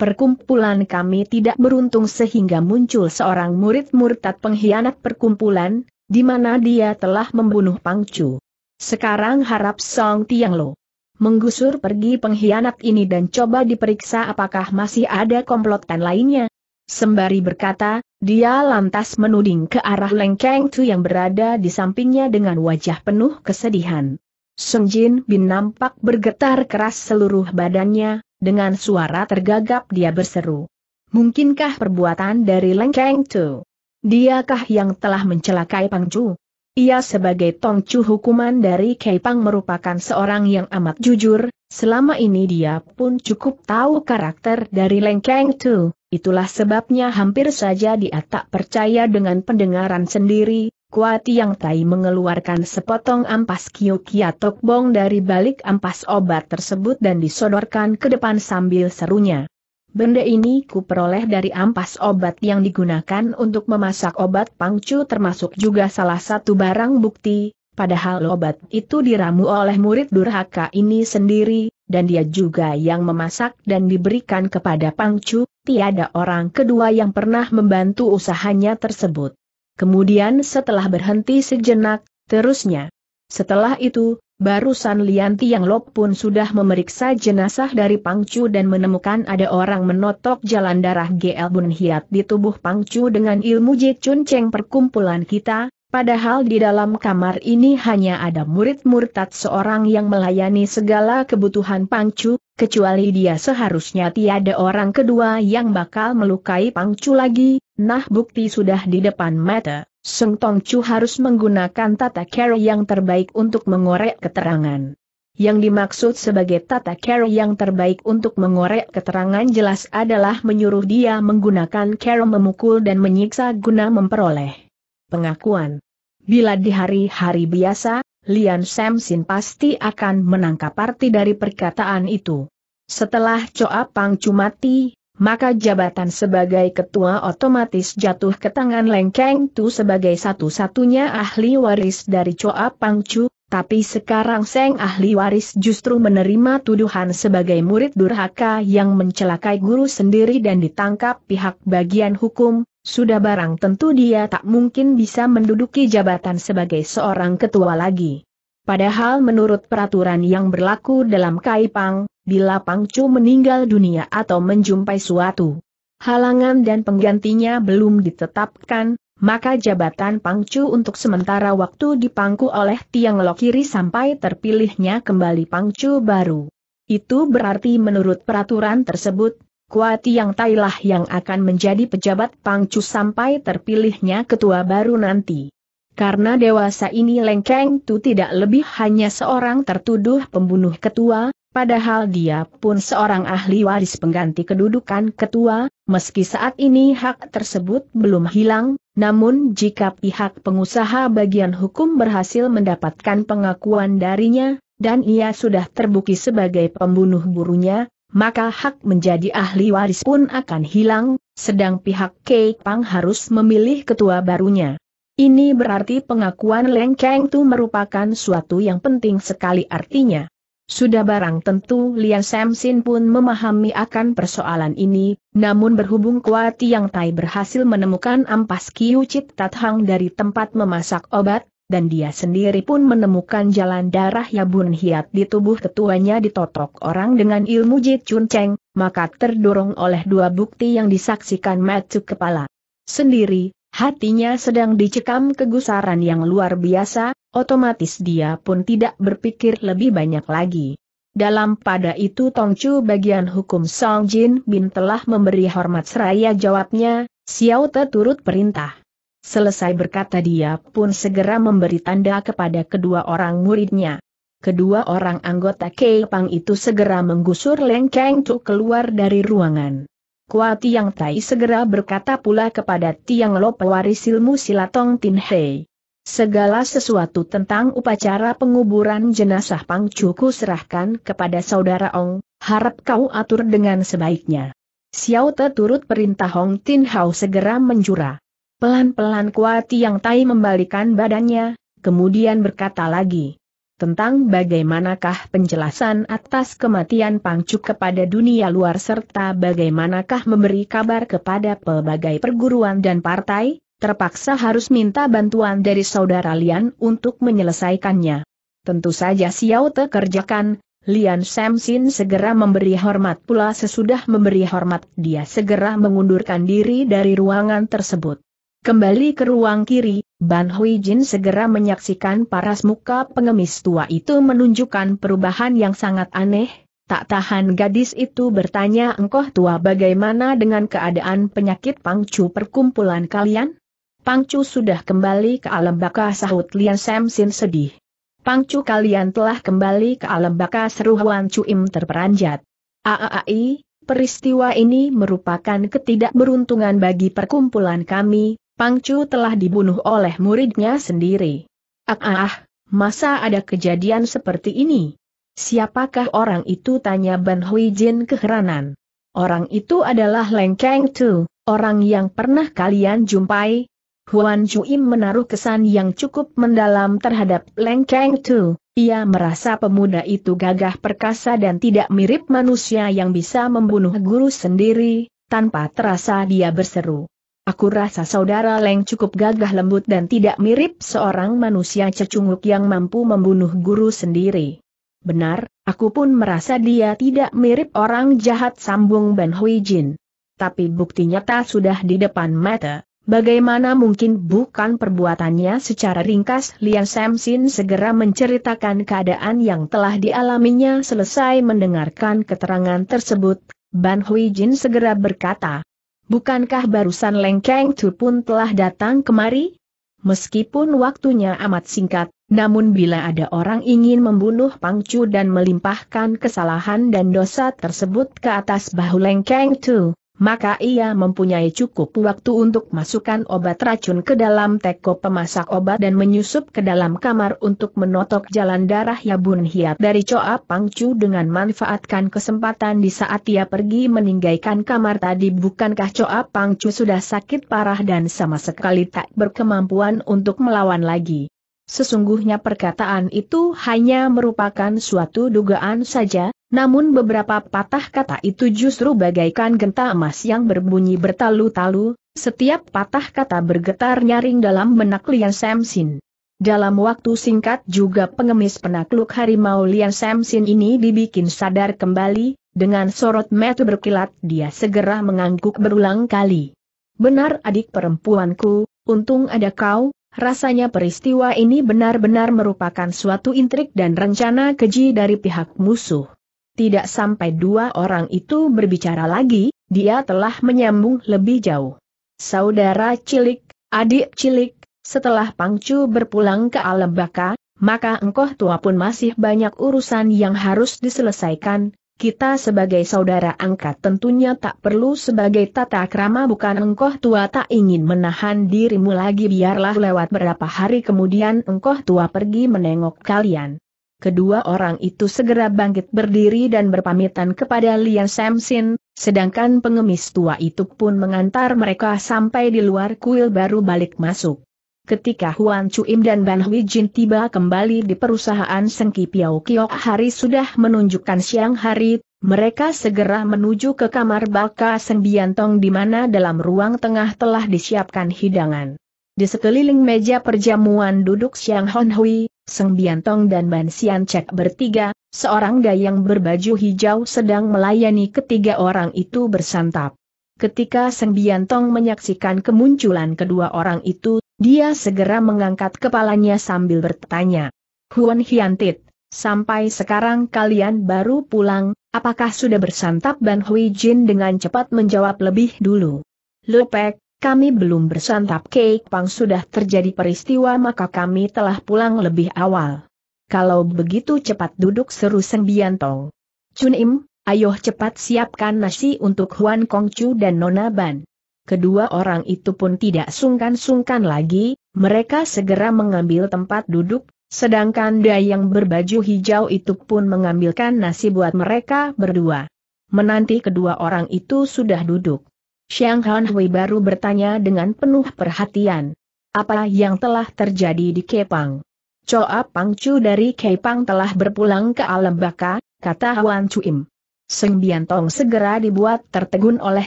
Perkumpulan kami tidak beruntung sehingga muncul seorang murid murtad pengkhianat perkumpulan, di mana dia telah membunuh Pangcu. Sekarang harap Song Tiang Lo menggusur pergi pengkhianat ini dan coba diperiksa apakah masih ada komplotan lainnya, Sembari berkata, dia lantas menuding ke arah Lengkeng Tu yang berada di sampingnya dengan wajah penuh kesedihan. Sung Jin Bin nampak bergetar keras seluruh badannya, dengan suara tergagap dia berseru. Mungkinkah perbuatan dari Lengkeng Tu? Diakah yang telah mencelakai Pang Chu? Ia sebagai Tong Chu hukuman dari Kei Pang merupakan seorang yang amat jujur, selama ini dia pun cukup tahu karakter dari Lengkeng Tu. Itulah sebabnya hampir saja dia tak percaya dengan pendengaran sendiri, Kuati yang Tai mengeluarkan sepotong ampas Kiyukia Tokbong dari balik ampas obat tersebut dan disodorkan ke depan sambil serunya. Benda ini ku peroleh dari ampas obat yang digunakan untuk memasak obat pangcu termasuk juga salah satu barang bukti, padahal obat itu diramu oleh murid durhaka ini sendiri, dan dia juga yang memasak dan diberikan kepada Pangcu, tiada orang kedua yang pernah membantu usahanya tersebut. Kemudian setelah berhenti sejenak, terusnya. Setelah itu, barusan Lian yang lop pun sudah memeriksa jenazah dari Pangcu dan menemukan ada orang menotok jalan darah GL Bun Hiat di tubuh Pangcu dengan ilmu Jecun Cheng perkumpulan kita, Padahal di dalam kamar ini hanya ada murid murtad seorang yang melayani segala kebutuhan Pangcu, kecuali dia seharusnya tiada orang kedua yang bakal melukai Pangcu lagi, nah bukti sudah di depan mata. Seng Tongcu harus menggunakan tata cara yang terbaik untuk mengorek keterangan. Yang dimaksud sebagai tata cara yang terbaik untuk mengorek keterangan jelas adalah menyuruh dia menggunakan cara memukul dan menyiksa guna memperoleh pengakuan. Bila di hari-hari biasa, Lian Samsin pasti akan menangkap arti dari perkataan itu. Setelah Choa Pang Cumati, maka jabatan sebagai ketua otomatis jatuh ke tangan Lengkeng Tu sebagai satu-satunya ahli waris dari Choa Pangcu, tapi sekarang Seng ahli waris justru menerima tuduhan sebagai murid durhaka yang mencelakai guru sendiri dan ditangkap pihak bagian hukum, sudah barang tentu dia tak mungkin bisa menduduki jabatan sebagai seorang ketua lagi. Padahal menurut peraturan yang berlaku dalam Kaipang, bila Pangcu meninggal dunia atau menjumpai suatu halangan dan penggantinya belum ditetapkan, maka jabatan Pangcu untuk sementara waktu dipangku oleh Tiang Lo Kiri sampai terpilihnya kembali Pangcu baru. Itu berarti menurut peraturan tersebut, Kuati yang Tailah yang akan menjadi pejabat Pangcu sampai terpilihnya ketua baru nanti. Karena dewasa ini Lengkeng Tu tidak lebih hanya seorang tertuduh pembunuh ketua, Padahal dia pun seorang ahli waris pengganti kedudukan ketua, meski saat ini hak tersebut belum hilang, namun jika pihak pengusaha bagian hukum berhasil mendapatkan pengakuan darinya, dan ia sudah terbukti sebagai pembunuh burunya, maka hak menjadi ahli waris pun akan hilang, sedang pihak Kei Pang harus memilih ketua barunya. Ini berarti pengakuan Leng Keng Tu merupakan suatu yang penting sekali artinya. Sudah barang tentu Lian Samsin pun memahami akan persoalan ini, namun berhubung Kuati Yang Tai berhasil menemukan ampas Kiu Cip Tathang dari tempat memasak obat, dan dia sendiri pun menemukan jalan darah Yabun Hiat di tubuh ketuanya ditotok orang dengan ilmu Jit Chun Cheng, maka terdorong oleh dua bukti yang disaksikan Matsu kepala. Sendiri, hatinya sedang dicekam kegusaran yang luar biasa, otomatis dia pun tidak berpikir lebih banyak lagi. Dalam pada itu Tongcu bagian hukum Song Jin Bin telah memberi hormat seraya jawabnya, Xiao Te turut perintah. Selesai berkata dia pun segera memberi tanda kepada kedua orang muridnya. Kedua orang anggota Keipang itu segera menggusur Leng Tu keluar dari ruangan. Kua Tiang Tai segera berkata pula kepada Tiang Lo pewaris ilmu silatong Tin Hei. Segala sesuatu tentang upacara penguburan jenazah Pangcuku serahkan kepada saudara Ong, harap kau atur dengan sebaiknya. Xiao Te turut perintah Hong Tin Hao segera menjura. Pelan-pelan Kuat Yang Tai membalikan badannya, kemudian berkata lagi. Tentang bagaimanakah penjelasan atas kematian Pangcuk kepada dunia luar serta bagaimanakah memberi kabar kepada pelbagai perguruan dan partai, terpaksa harus minta bantuan dari saudara Lian untuk menyelesaikannya. Tentu saja Xiao Te kerjakan, Lian Samsin segera memberi hormat pula sesudah memberi hormat dia segera mengundurkan diri dari ruangan tersebut. Kembali ke ruang kiri, Ban Hui Jin segera menyaksikan paras muka pengemis tua itu menunjukkan perubahan yang sangat aneh, tak tahan gadis itu bertanya engkau tua bagaimana dengan keadaan penyakit pangcu perkumpulan kalian? Pangcu sudah kembali ke alam baka sahut Lian Samsin sedih. Pangcu kalian telah kembali ke alam baka seru Wan Cuim terperanjat. Aaai, peristiwa ini merupakan ketidakberuntungan bagi perkumpulan kami, Pangcu telah dibunuh oleh muridnya sendiri. Aaah, masa ada kejadian seperti ini? Siapakah orang itu tanya Ban Hui Jin keheranan. Orang itu adalah Leng Kang Tu, orang yang pernah kalian jumpai, Huan Chuim menaruh kesan yang cukup mendalam terhadap Leng Kang Tu. Ia merasa pemuda itu gagah perkasa dan tidak mirip manusia yang bisa membunuh guru sendiri, tanpa terasa dia berseru. Aku rasa saudara Leng cukup gagah lembut dan tidak mirip seorang manusia cecunguk yang mampu membunuh guru sendiri. Benar, aku pun merasa dia tidak mirip orang jahat sambung Ben Hui Jin. Tapi bukti nyata sudah di depan mata. Bagaimana mungkin bukan perbuatannya secara ringkas Lian Samsin segera menceritakan keadaan yang telah dialaminya selesai mendengarkan keterangan tersebut, Ban Hui Jin segera berkata, Bukankah barusan Leng Keng Tu pun telah datang kemari? Meskipun waktunya amat singkat, namun bila ada orang ingin membunuh Pang Chu dan melimpahkan kesalahan dan dosa tersebut ke atas bahu Leng Keng Tu, maka ia mempunyai cukup waktu untuk masukkan obat racun ke dalam teko pemasak obat dan menyusup ke dalam kamar untuk menotok jalan darah Yabun Hiat dari Choa Pangcu dengan manfaatkan kesempatan di saat ia pergi meninggalkan kamar tadi bukankah Choa Pangcu sudah sakit parah dan sama sekali tak berkemampuan untuk melawan lagi. Sesungguhnya perkataan itu hanya merupakan suatu dugaan saja, namun beberapa patah kata itu justru bagaikan genta emas yang berbunyi bertalu-talu, setiap patah kata bergetar nyaring dalam benak Lian Samsin. Dalam waktu singkat juga pengemis penakluk harimau Lian Samsin ini dibikin sadar kembali, dengan sorot metu berkilat dia segera mengangguk berulang kali. Benar adik perempuanku, untung ada kau, Rasanya peristiwa ini benar-benar merupakan suatu intrik dan rencana keji dari pihak musuh. Tidak sampai dua orang itu berbicara lagi, dia telah menyambung lebih jauh. Saudara cilik, adik cilik, setelah Pangcu berpulang ke alam baka, maka engkau tua pun masih banyak urusan yang harus diselesaikan, kita sebagai saudara angkat tentunya tak perlu sebagai tata krama bukan engkoh tua tak ingin menahan dirimu lagi biarlah lewat berapa hari kemudian engkoh tua pergi menengok kalian. Kedua orang itu segera bangkit berdiri dan berpamitan kepada Lian Samsin, sedangkan pengemis tua itu pun mengantar mereka sampai di luar kuil baru balik masuk. Ketika Huan Chuim dan Ban Hui Jin tiba kembali di perusahaan Sengki Piao Kiok Hari sudah menunjukkan siang hari, mereka segera menuju ke kamar Baka Sembiantong di mana dalam ruang tengah telah disiapkan hidangan. Di sekeliling meja perjamuan duduk Siang Hon Hui, Seng Biantong dan Ban Sian Cek bertiga, seorang dayang berbaju hijau sedang melayani ketiga orang itu bersantap. Ketika Seng Biantong menyaksikan kemunculan kedua orang itu dia segera mengangkat kepalanya sambil bertanya. Huan Hiantit, sampai sekarang kalian baru pulang, apakah sudah bersantap Ban Hui Jin dengan cepat menjawab lebih dulu. Lopek, kami belum bersantap Kek pang sudah terjadi peristiwa maka kami telah pulang lebih awal. Kalau begitu cepat duduk seru Seng Biantong. Chun Im, ayo cepat siapkan nasi untuk Huan Kongcu dan Nona Ban. Kedua orang itu pun tidak sungkan-sungkan lagi, mereka segera mengambil tempat duduk, sedangkan Dayang berbaju hijau itu pun mengambilkan nasi buat mereka berdua. Menanti kedua orang itu sudah duduk. Xiang Han Hui baru bertanya dengan penuh perhatian. Apa yang telah terjadi di Kepang? Choa Pangcu dari Kepang telah berpulang ke alam baka, kata Huan Cuim. Seng Biantong segera dibuat tertegun oleh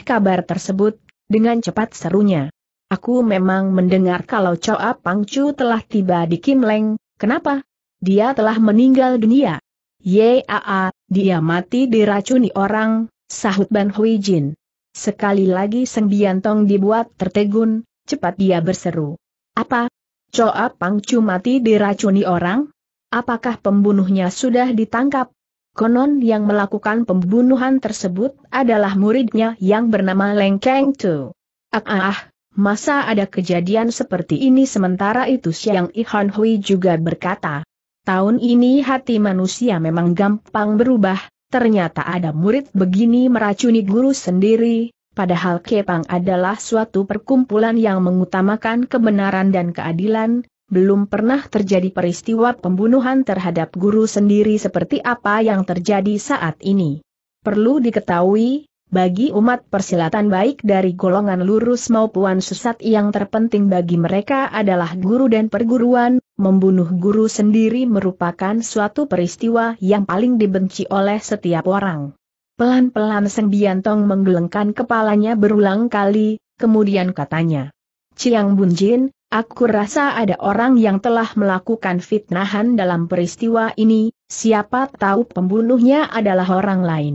kabar tersebut, dengan cepat serunya. Aku memang mendengar kalau Choa Pangcu telah tiba di Kim Leng, kenapa? Dia telah meninggal dunia. Yaa, dia mati diracuni orang, sahut Ban Hui Jin. Sekali lagi Seng Biantong dibuat tertegun, cepat dia berseru. Apa? Choa Pangcu mati diracuni orang? Apakah pembunuhnya sudah ditangkap? Konon yang melakukan pembunuhan tersebut adalah muridnya yang bernama Leng Keng Tu. Ah, ah, ah, masa ada kejadian seperti ini sementara itu Xiang Ihan Hui juga berkata. Tahun ini hati manusia memang gampang berubah, ternyata ada murid begini meracuni guru sendiri, padahal Kepang adalah suatu perkumpulan yang mengutamakan kebenaran dan keadilan, belum pernah terjadi peristiwa pembunuhan terhadap guru sendiri seperti apa yang terjadi saat ini. Perlu diketahui, bagi umat persilatan baik dari golongan lurus maupun sesat yang terpenting bagi mereka adalah guru dan perguruan, membunuh guru sendiri merupakan suatu peristiwa yang paling dibenci oleh setiap orang. Pelan-pelan Seng Biantong menggelengkan kepalanya berulang kali, kemudian katanya, Ciang Bunjin, Aku rasa ada orang yang telah melakukan fitnahan dalam peristiwa ini, siapa tahu pembunuhnya adalah orang lain.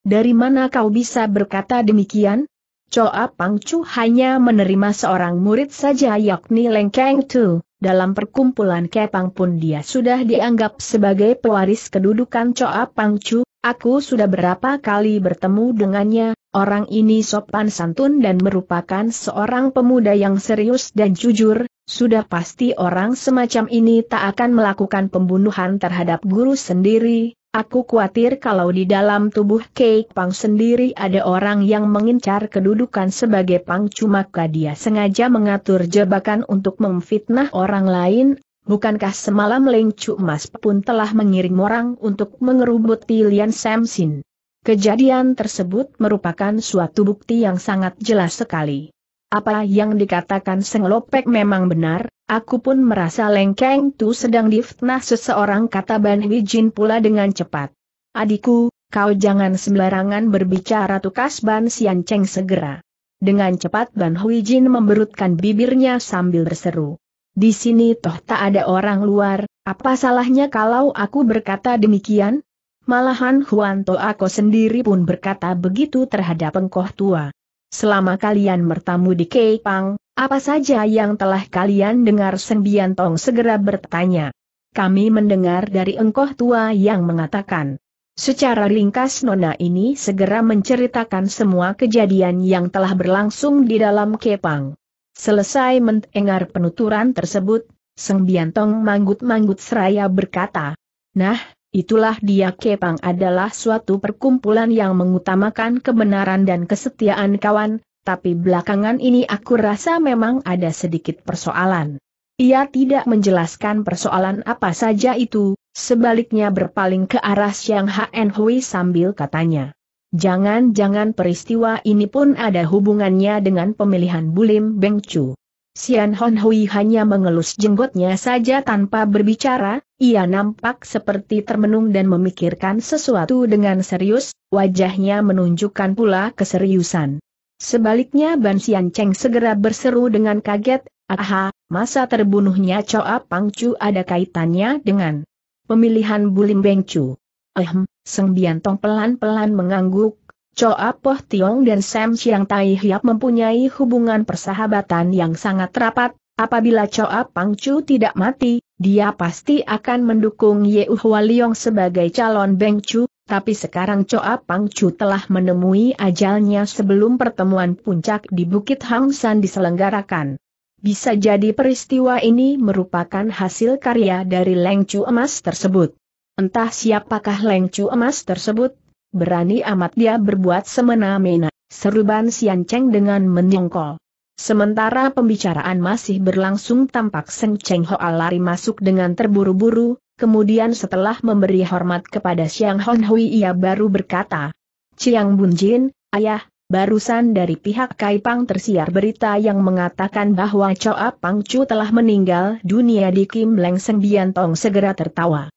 Dari mana kau bisa berkata demikian? Choa Pangcu hanya menerima seorang murid saja yakni Leng Keng Tu, dalam perkumpulan Kepang pun dia sudah dianggap sebagai pewaris kedudukan Choa Pangcu, aku sudah berapa kali bertemu dengannya, Orang ini sopan santun dan merupakan seorang pemuda yang serius dan jujur, sudah pasti orang semacam ini tak akan melakukan pembunuhan terhadap guru sendiri, aku khawatir kalau di dalam tubuh Kek Pang sendiri ada orang yang mengincar kedudukan sebagai Pang cuma dia sengaja mengatur jebakan untuk memfitnah orang lain Bukankah semalam Leng Cuk Mas pun telah mengirim orang untuk mengerubuti Lian Samsin? Kejadian tersebut merupakan suatu bukti yang sangat jelas sekali. Apa yang dikatakan Seng Lopek memang benar, aku pun merasa Lengkeng Tu sedang difitnah seseorang kata Ban Hui Jin pula dengan cepat. Adikku, kau jangan sembarangan berbicara tukas Ban Sian Cheng segera. Dengan cepat Ban Jin memberutkan bibirnya sambil berseru. Di sini toh tak ada orang luar, apa salahnya kalau aku berkata demikian? Malahan Huanto Ako sendiri pun berkata begitu terhadap engkoh tua. Selama kalian bertamu di Keipang, apa saja yang telah kalian dengar Sembian Tong segera bertanya. Kami mendengar dari engkoh tua yang mengatakan. Secara ringkas Nona ini segera menceritakan semua kejadian yang telah berlangsung di dalam Kepang. Selesai mendengar penuturan tersebut, Sembian Tong manggut-manggut seraya berkata, Nah, Itulah dia Kepang adalah suatu perkumpulan yang mengutamakan kebenaran dan kesetiaan kawan, tapi belakangan ini aku rasa memang ada sedikit persoalan. Ia tidak menjelaskan persoalan apa saja itu, sebaliknya berpaling ke arah Siang Hn Hui sambil katanya. Jangan-jangan peristiwa ini pun ada hubungannya dengan pemilihan Bulim Beng Chu. Sian Hon Hui hanya mengelus jenggotnya saja tanpa berbicara, ia nampak seperti termenung dan memikirkan sesuatu dengan serius, wajahnya menunjukkan pula keseriusan. Sebaliknya Ban Sian Cheng segera berseru dengan kaget, aha, masa terbunuhnya Choa Pang Chu ada kaitannya dengan pemilihan Bulim Beng Chu. Ehem, Seng Biantong pelan-pelan mengangguk, Choa Poh Tiong dan Sam Chiang Tai Hiap mempunyai hubungan persahabatan yang sangat rapat, apabila Choa Pang Chu tidak mati, dia pasti akan mendukung Ye Uhwa Liong sebagai calon Beng Chu, tapi sekarang Choa Pang Chu telah menemui ajalnya sebelum pertemuan puncak di Bukit Hang San diselenggarakan. Bisa jadi peristiwa ini merupakan hasil karya dari Leng Chu Emas tersebut. Entah siapakah Leng Chu Emas tersebut, Berani amat dia berbuat semena-mena, seruban Sian Cheng dengan menyongkol. Sementara pembicaraan masih berlangsung tampak Seng Cheng Hoa lari masuk dengan terburu-buru, kemudian setelah memberi hormat kepada Siang Hon Hui ia baru berkata, Ciang Bun Jin, ayah, barusan dari pihak Kaipang tersiar berita yang mengatakan bahwa Choa Pang Chu telah meninggal dunia di Kim Leng Seng Bian Tong segera tertawa.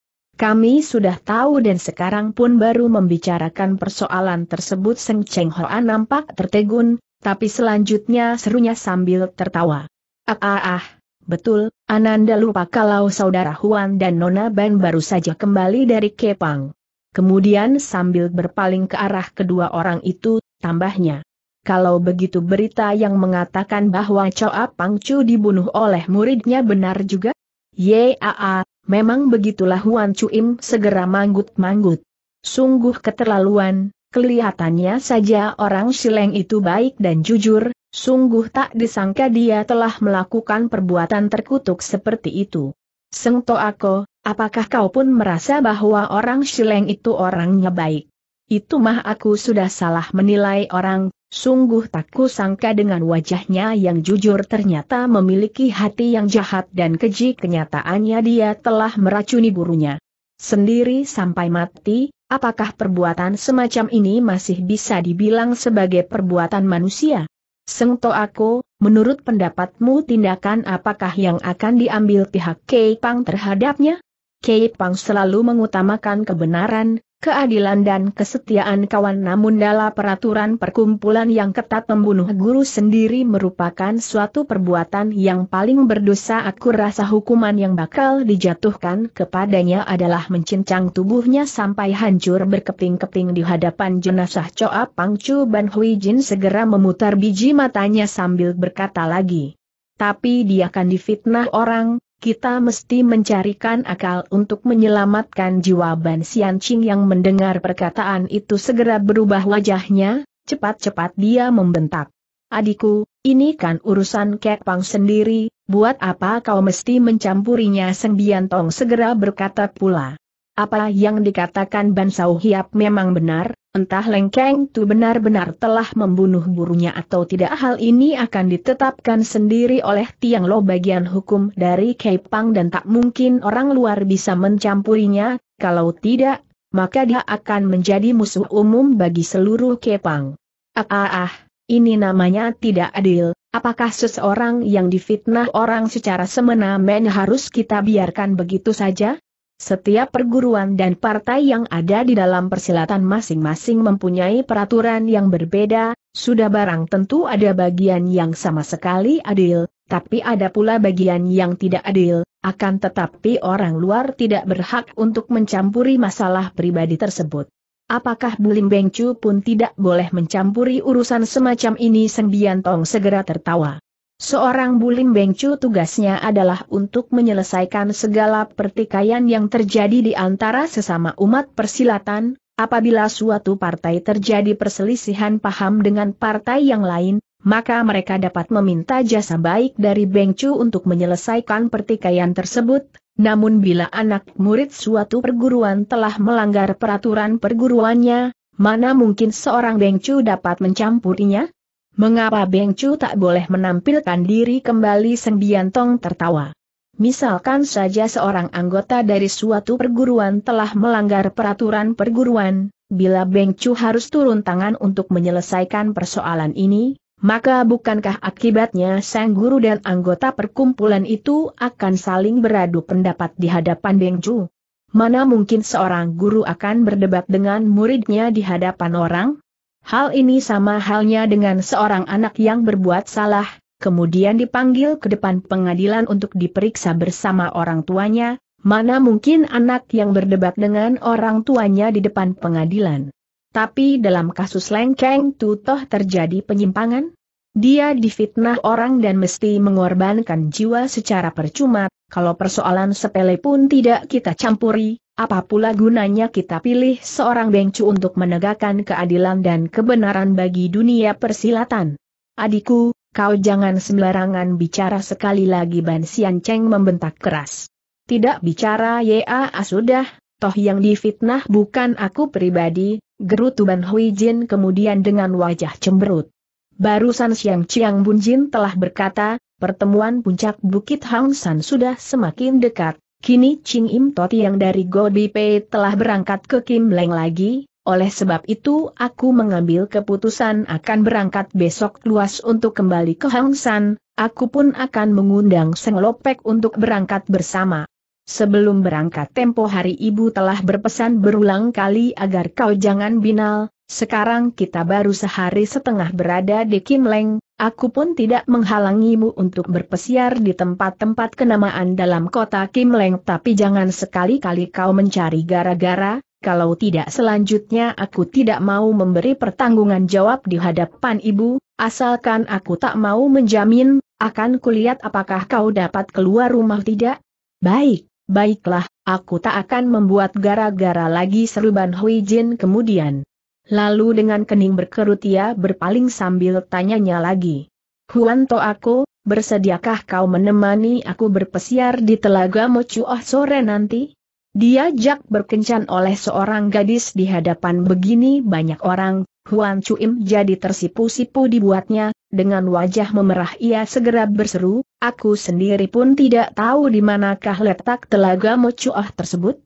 Kami sudah tahu dan sekarang pun baru membicarakan persoalan tersebut Seng Cheng Hoa nampak tertegun, tapi selanjutnya serunya sambil tertawa. Ah ah ah, betul, Ananda lupa kalau saudara Huan dan Nona Ban baru saja kembali dari Kepang. Kemudian sambil berpaling ke arah kedua orang itu, tambahnya. Kalau begitu berita yang mengatakan bahwa Choa Pangcu dibunuh oleh muridnya benar juga? Yaa, Memang begitulah Huan Cuim segera manggut-manggut. Sungguh keterlaluan, kelihatannya saja orang sileng itu baik dan jujur, sungguh tak disangka dia telah melakukan perbuatan terkutuk seperti itu. Sengto Ako, apakah kau pun merasa bahwa orang sileng itu orangnya baik? Itu mah aku sudah salah menilai orang, sungguh tak kusangka dengan wajahnya yang jujur ternyata memiliki hati yang jahat dan keji kenyataannya dia telah meracuni gurunya. Sendiri sampai mati, apakah perbuatan semacam ini masih bisa dibilang sebagai perbuatan manusia? Sengto aku, menurut pendapatmu tindakan apakah yang akan diambil pihak Kei Pang terhadapnya? Kei Pang selalu mengutamakan kebenaran, keadilan dan kesetiaan kawan namun dalam peraturan perkumpulan yang ketat membunuh guru sendiri merupakan suatu perbuatan yang paling berdosa aku rasa hukuman yang bakal dijatuhkan kepadanya adalah mencincang tubuhnya sampai hancur berkeping-keping di hadapan jenazah Choa Pangcu Ban Hui Jin segera memutar biji matanya sambil berkata lagi. Tapi dia akan difitnah orang, kita mesti mencarikan akal untuk menyelamatkan jiwa Ban Xian Qing yang mendengar perkataan itu segera berubah wajahnya, cepat-cepat dia membentak. Adikku, ini kan urusan Pang sendiri, buat apa kau mesti mencampurinya Seng Bian Tong segera berkata pula. Apa yang dikatakan Ban Sau Hiap memang benar, Entah Lengkeng Tu benar-benar telah membunuh gurunya atau tidak hal ini akan ditetapkan sendiri oleh Tiang Lo bagian hukum dari Kepang dan tak mungkin orang luar bisa mencampurinya, kalau tidak, maka dia akan menjadi musuh umum bagi seluruh Kepang. Ah ah ah, ini namanya tidak adil, apakah seseorang yang difitnah orang secara semena-mena harus kita biarkan begitu saja? Setiap perguruan dan partai yang ada di dalam persilatan masing-masing mempunyai peraturan yang berbeda, sudah barang tentu ada bagian yang sama sekali adil, tapi ada pula bagian yang tidak adil, akan tetapi orang luar tidak berhak untuk mencampuri masalah pribadi tersebut. Apakah Bulim Bengcu pun tidak boleh mencampuri urusan semacam ini? Sembian Tong segera tertawa. Seorang Bulim Bengcu tugasnya adalah untuk menyelesaikan segala pertikaian yang terjadi di antara sesama umat persilatan, apabila suatu partai terjadi perselisihan paham dengan partai yang lain, maka mereka dapat meminta jasa baik dari Bengcu untuk menyelesaikan pertikaian tersebut, namun bila anak murid suatu perguruan telah melanggar peraturan perguruannya, mana mungkin seorang Bengcu dapat mencampurinya? Mengapa Beng Chu tak boleh menampilkan diri kembali Sembian Tong tertawa? Misalkan saja seorang anggota dari suatu perguruan telah melanggar peraturan perguruan, bila Beng Chu harus turun tangan untuk menyelesaikan persoalan ini, maka bukankah akibatnya sang guru dan anggota perkumpulan itu akan saling beradu pendapat di hadapan Beng Chu? Mana mungkin seorang guru akan berdebat dengan muridnya di hadapan orang? Hal ini sama halnya dengan seorang anak yang berbuat salah, kemudian dipanggil ke depan pengadilan untuk diperiksa bersama orang tuanya, mana mungkin anak yang berdebat dengan orang tuanya di depan pengadilan. Tapi dalam kasus Lengkeng Tutoh terjadi penyimpangan? Dia difitnah orang dan mesti mengorbankan jiwa secara percuma, kalau persoalan sepele pun tidak kita campuri, apa pula gunanya kita pilih seorang bengcu untuk menegakkan keadilan dan kebenaran bagi dunia persilatan? Adikku, kau jangan sembarangan bicara sekali lagi Ban Sian Cheng membentak keras. Tidak bicara Ya sudah, toh yang difitnah bukan aku pribadi, gerutu Ban Hui Jin kemudian dengan wajah cemberut. Barusan Siang Chiang Bun Jin telah berkata, pertemuan puncak Bukit Hang San sudah semakin dekat, Kini Ching Im Toti yang dari Gobi Pei telah berangkat ke Kim Leng lagi, oleh sebab itu aku mengambil keputusan akan berangkat besok luas untuk kembali ke Hang San, aku pun akan mengundang Seng Lopek untuk berangkat bersama. Sebelum berangkat tempo hari ibu telah berpesan berulang kali agar kau jangan binal, sekarang kita baru sehari setengah berada di Kim Leng, Aku pun tidak menghalangimu untuk berpesiar di tempat-tempat kenamaan dalam kota Kim Leng tapi jangan sekali-kali kau mencari gara-gara, kalau tidak selanjutnya aku tidak mau memberi pertanggungan jawab di hadapan ibu, asalkan aku tak mau menjamin, akan kulihat apakah kau dapat keluar rumah tidak? Baik, baiklah, aku tak akan membuat gara-gara lagi seruban Hui Jin kemudian. Lalu dengan kening berkerut ia berpaling sambil tanyanya lagi. Huanto aku, bersediakah kau menemani aku berpesiar di telaga Mocuoh sore nanti? Diajak berkencan oleh seorang gadis di hadapan begini banyak orang, Huan Cuim jadi tersipu-sipu dibuatnya, dengan wajah memerah ia segera berseru, aku sendiri pun tidak tahu di manakah letak telaga Mocuoh tersebut.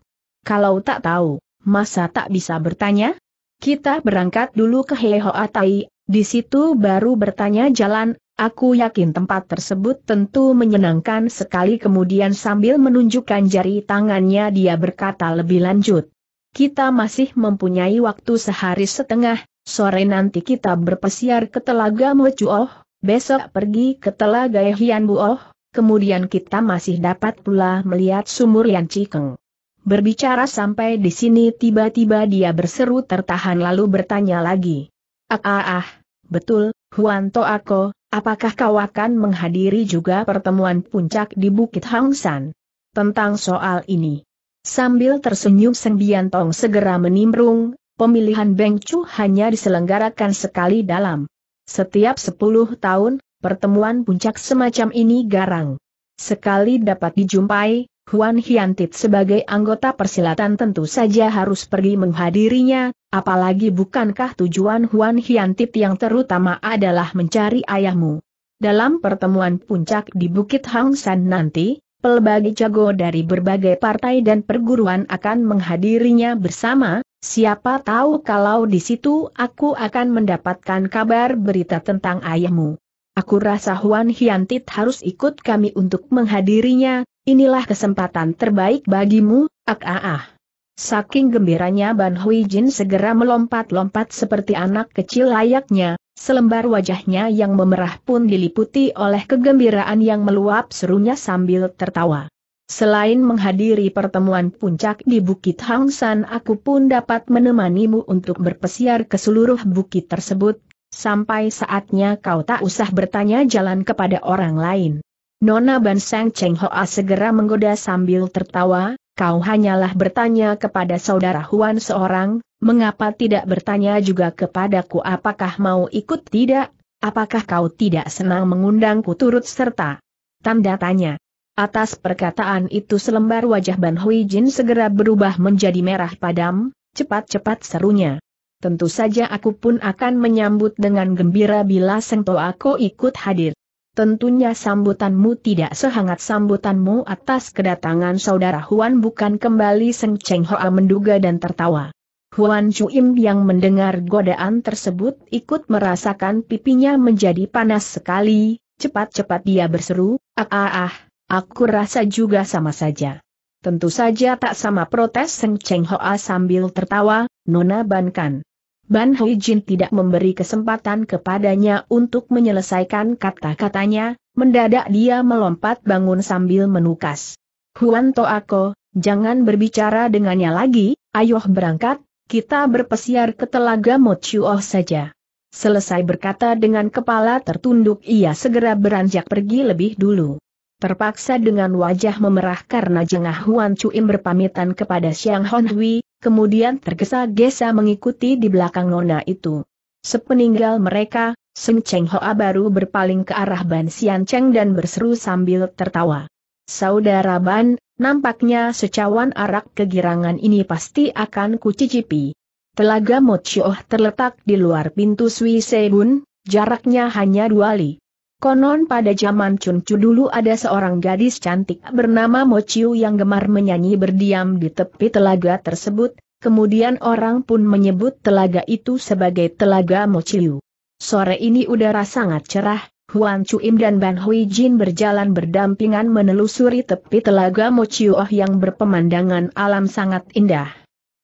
Kalau tak tahu, masa tak bisa bertanya? kita berangkat dulu ke Hehoatai, di situ baru bertanya jalan, aku yakin tempat tersebut tentu menyenangkan sekali kemudian sambil menunjukkan jari tangannya dia berkata lebih lanjut. Kita masih mempunyai waktu sehari setengah, sore nanti kita berpesiar ke Telaga Mochuoh, besok pergi ke Telaga Hian Buoh, kemudian kita masih dapat pula melihat sumur Yan Cikeng. Berbicara sampai di sini tiba-tiba dia berseru tertahan lalu bertanya lagi. Ah ah ah, betul, Huan Toako, apakah kau akan menghadiri juga pertemuan puncak di Bukit Hang San? Tentang soal ini. Sambil tersenyum Sembian Tong segera menimbrung, pemilihan Beng Chu hanya diselenggarakan sekali dalam setiap 10 tahun, pertemuan puncak semacam ini garang. Sekali dapat dijumpai, Huan Hiantit sebagai anggota persilatan tentu saja harus pergi menghadirinya, apalagi bukankah tujuan Huan Hiantit yang terutama adalah mencari ayahmu. Dalam pertemuan puncak di Bukit Hang San nanti, pelbagai jago dari berbagai partai dan perguruan akan menghadirinya bersama, siapa tahu kalau di situ aku akan mendapatkan kabar berita tentang ayahmu. Aku rasa Huan Hiantit harus ikut kami untuk menghadirinya, Inilah kesempatan terbaik bagimu, ak ah ah. Saking gembiranya Ban Hui Jin segera melompat-lompat seperti anak kecil layaknya, selembar wajahnya yang memerah pun diliputi oleh kegembiraan yang meluap serunya sambil tertawa. Selain menghadiri pertemuan puncak di Bukit Hang San aku pun dapat menemanimu untuk berpesiar ke seluruh bukit tersebut, sampai saatnya kau tak usah bertanya jalan kepada orang lain. Nona Bansang Cheng Hoa segera menggoda sambil tertawa, kau hanyalah bertanya kepada saudara Huan seorang, mengapa tidak bertanya juga kepadaku apakah mau ikut tidak, apakah kau tidak senang mengundangku turut serta? Tanda tanya. Atas perkataan itu selembar wajah Ban Hui Jin segera berubah menjadi merah padam, cepat-cepat serunya. Tentu saja aku pun akan menyambut dengan gembira bila Seng Toako ikut hadir. Tentunya sambutanmu tidak sehangat sambutanmu atas kedatangan saudara Huan bukan kembali Seng Cheng Hoa menduga dan tertawa. Huan Chuim yang mendengar godaan tersebut ikut merasakan pipinya menjadi panas sekali, cepat-cepat dia berseru, ah ah ah, aku rasa juga sama saja. Tentu saja tak sama protes Seng Cheng Hoa sambil tertawa, Nona Bankan. Ban Hui Jin tidak memberi kesempatan kepadanya untuk menyelesaikan kata-katanya, mendadak dia melompat bangun sambil menukas. Huan Toako, jangan berbicara dengannya lagi, ayo berangkat, kita berpesiar ke telaga Mochuoh saja. Selesai berkata dengan kepala tertunduk ia segera beranjak pergi lebih dulu. Terpaksa dengan wajah memerah karena jengah Huan Chuim berpamitan kepada Xiang Hon Hui, kemudian tergesa-gesa mengikuti di belakang nona itu. Sepeninggal mereka, Seng Cheng Hoa baru berpaling ke arah Ban Sian Cheng dan berseru sambil tertawa. Saudara Ban, nampaknya secawan arak kegirangan ini pasti akan kucicipi. Telaga Mochioh terletak di luar pintu Sui Sebun, jaraknya hanya dua li. Konon pada zaman Chuncu dulu ada seorang gadis cantik bernama Chiu yang gemar menyanyi berdiam di tepi telaga tersebut, kemudian orang pun menyebut telaga itu sebagai Telaga Chiu. Sore ini udara sangat cerah, Huan Chuim dan Ban Hui Jin berjalan berdampingan menelusuri tepi telaga Mociu Oh yang berpemandangan alam sangat indah.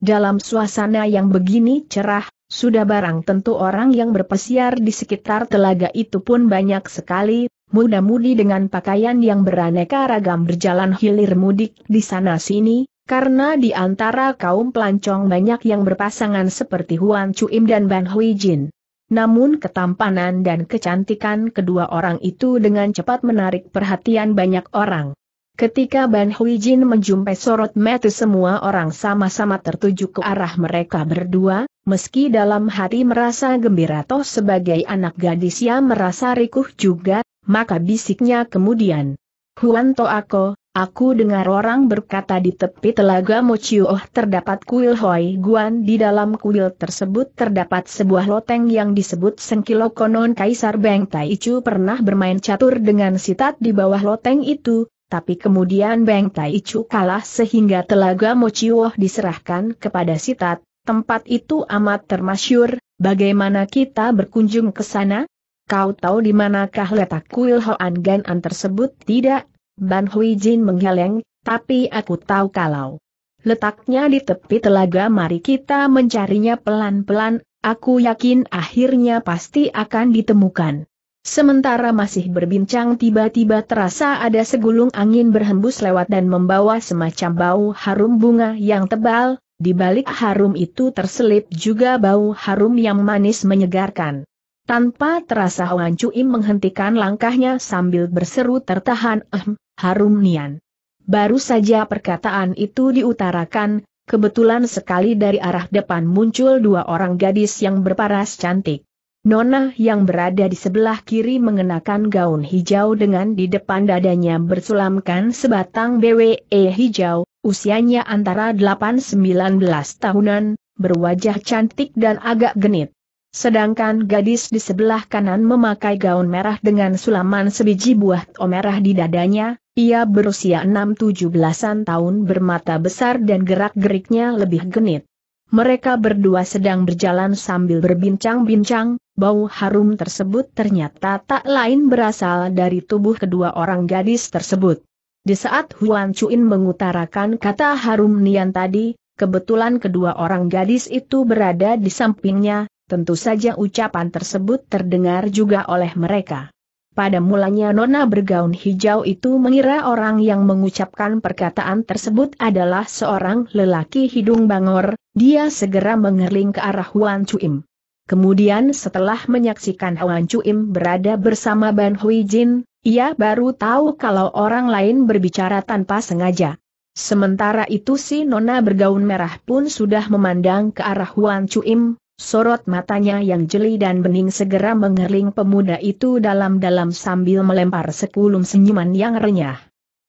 Dalam suasana yang begini cerah, sudah barang tentu orang yang berpesiar di sekitar telaga itu pun banyak sekali, muda-mudi dengan pakaian yang beraneka ragam berjalan hilir mudik di sana-sini, karena di antara kaum pelancong banyak yang berpasangan seperti Huan Chuim dan Ban Hui Jin. Namun ketampanan dan kecantikan kedua orang itu dengan cepat menarik perhatian banyak orang. Ketika Ban Hui Jin menjumpai sorot mata semua orang sama-sama tertuju ke arah mereka berdua, meski dalam hati merasa gembira toh sebagai anak gadis yang merasa rikuh juga, maka bisiknya kemudian. Huan To Ako, aku dengar orang berkata di tepi telaga Mochiuoh terdapat kuil Hoi Guan di dalam kuil tersebut terdapat sebuah loteng yang disebut Sengkilo konon Kaisar Beng Chu pernah bermain catur dengan sitat di bawah loteng itu, tapi kemudian Beng Tai Chu kalah sehingga Telaga Mochiwoh diserahkan kepada Sitat, tempat itu amat termasyur, bagaimana kita berkunjung ke sana? Kau tahu di manakah letak kuil Hoan Ganan tersebut? Tidak, Ban Hui Jin menggeleng, tapi aku tahu kalau letaknya di tepi telaga mari kita mencarinya pelan-pelan, aku yakin akhirnya pasti akan ditemukan. Sementara masih berbincang tiba-tiba terasa ada segulung angin berhembus lewat dan membawa semacam bau harum bunga yang tebal, di balik harum itu terselip juga bau harum yang manis menyegarkan. Tanpa terasa Huan Cuim menghentikan langkahnya sambil berseru tertahan, ehm, harum nian. Baru saja perkataan itu diutarakan, kebetulan sekali dari arah depan muncul dua orang gadis yang berparas cantik. Nona yang berada di sebelah kiri mengenakan gaun hijau dengan di depan dadanya bersulamkan sebatang BWE hijau, usianya antara 8-19 tahunan, berwajah cantik dan agak genit. Sedangkan gadis di sebelah kanan memakai gaun merah dengan sulaman sebiji buah to merah di dadanya, ia berusia 6-17an tahun bermata besar dan gerak-geriknya lebih genit. Mereka berdua sedang berjalan sambil berbincang-bincang, bau harum tersebut ternyata tak lain berasal dari tubuh kedua orang gadis tersebut. Di saat Huan Chuin mengutarakan kata harum nian tadi, kebetulan kedua orang gadis itu berada di sampingnya, tentu saja ucapan tersebut terdengar juga oleh mereka. Pada mulanya Nona bergaun hijau itu mengira orang yang mengucapkan perkataan tersebut adalah seorang lelaki hidung bangor, dia segera mengerling ke arah Huan Chuim. Kemudian setelah menyaksikan Huan Chuim berada bersama Ban Hui Jin, ia baru tahu kalau orang lain berbicara tanpa sengaja. Sementara itu si Nona bergaun merah pun sudah memandang ke arah Huan Chuim, Sorot matanya yang jeli dan bening segera mengerling pemuda itu dalam-dalam sambil melempar sekulum senyuman yang renyah.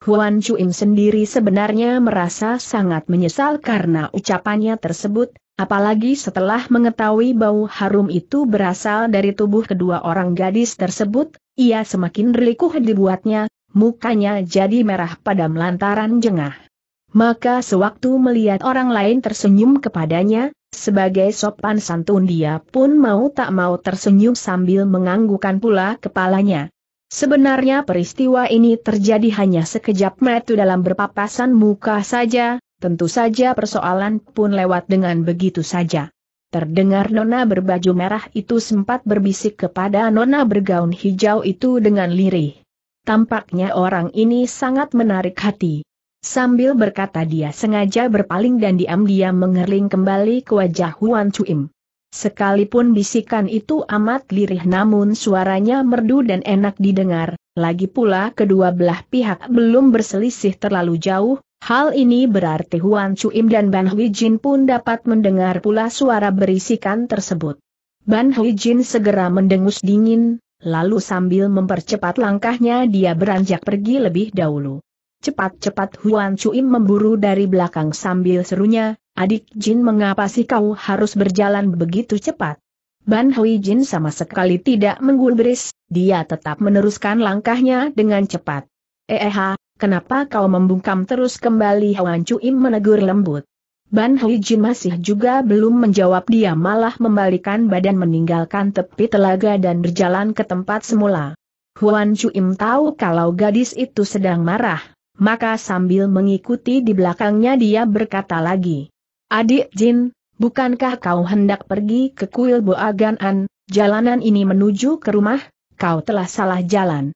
Huan Chuim sendiri sebenarnya merasa sangat menyesal karena ucapannya tersebut, apalagi setelah mengetahui bau harum itu berasal dari tubuh kedua orang gadis tersebut, ia semakin relikuh dibuatnya, mukanya jadi merah pada melantaran jengah. Maka sewaktu melihat orang lain tersenyum kepadanya, sebagai sopan santun dia pun mau tak mau tersenyum sambil menganggukan pula kepalanya. Sebenarnya peristiwa ini terjadi hanya sekejap metu dalam berpapasan muka saja, tentu saja persoalan pun lewat dengan begitu saja. Terdengar Nona berbaju merah itu sempat berbisik kepada Nona bergaun hijau itu dengan lirih. Tampaknya orang ini sangat menarik hati. Sambil berkata dia sengaja berpaling dan diam-diam mengerling kembali ke wajah Huan Chuim. Sekalipun bisikan itu amat lirih namun suaranya merdu dan enak didengar, lagi pula kedua belah pihak belum berselisih terlalu jauh, hal ini berarti Huan Chuim dan Ban Hui Jin pun dapat mendengar pula suara berisikan tersebut. Ban Hui Jin segera mendengus dingin, lalu sambil mempercepat langkahnya dia beranjak pergi lebih dahulu. Cepat-cepat Huan Chuim memburu dari belakang sambil serunya, adik Jin mengapa sih kau harus berjalan begitu cepat? Ban Hui Jin sama sekali tidak menggulbris, dia tetap meneruskan langkahnya dengan cepat. Eha, eh, eh, kenapa kau membungkam terus kembali Huan Chuim menegur lembut. Ban Hui Jin masih juga belum menjawab dia malah membalikan badan meninggalkan tepi telaga dan berjalan ke tempat semula. Huan Cuim tahu kalau gadis itu sedang marah, maka sambil mengikuti di belakangnya dia berkata lagi. Adik Jin, bukankah kau hendak pergi ke kuil Boaganan? jalanan ini menuju ke rumah? Kau telah salah jalan.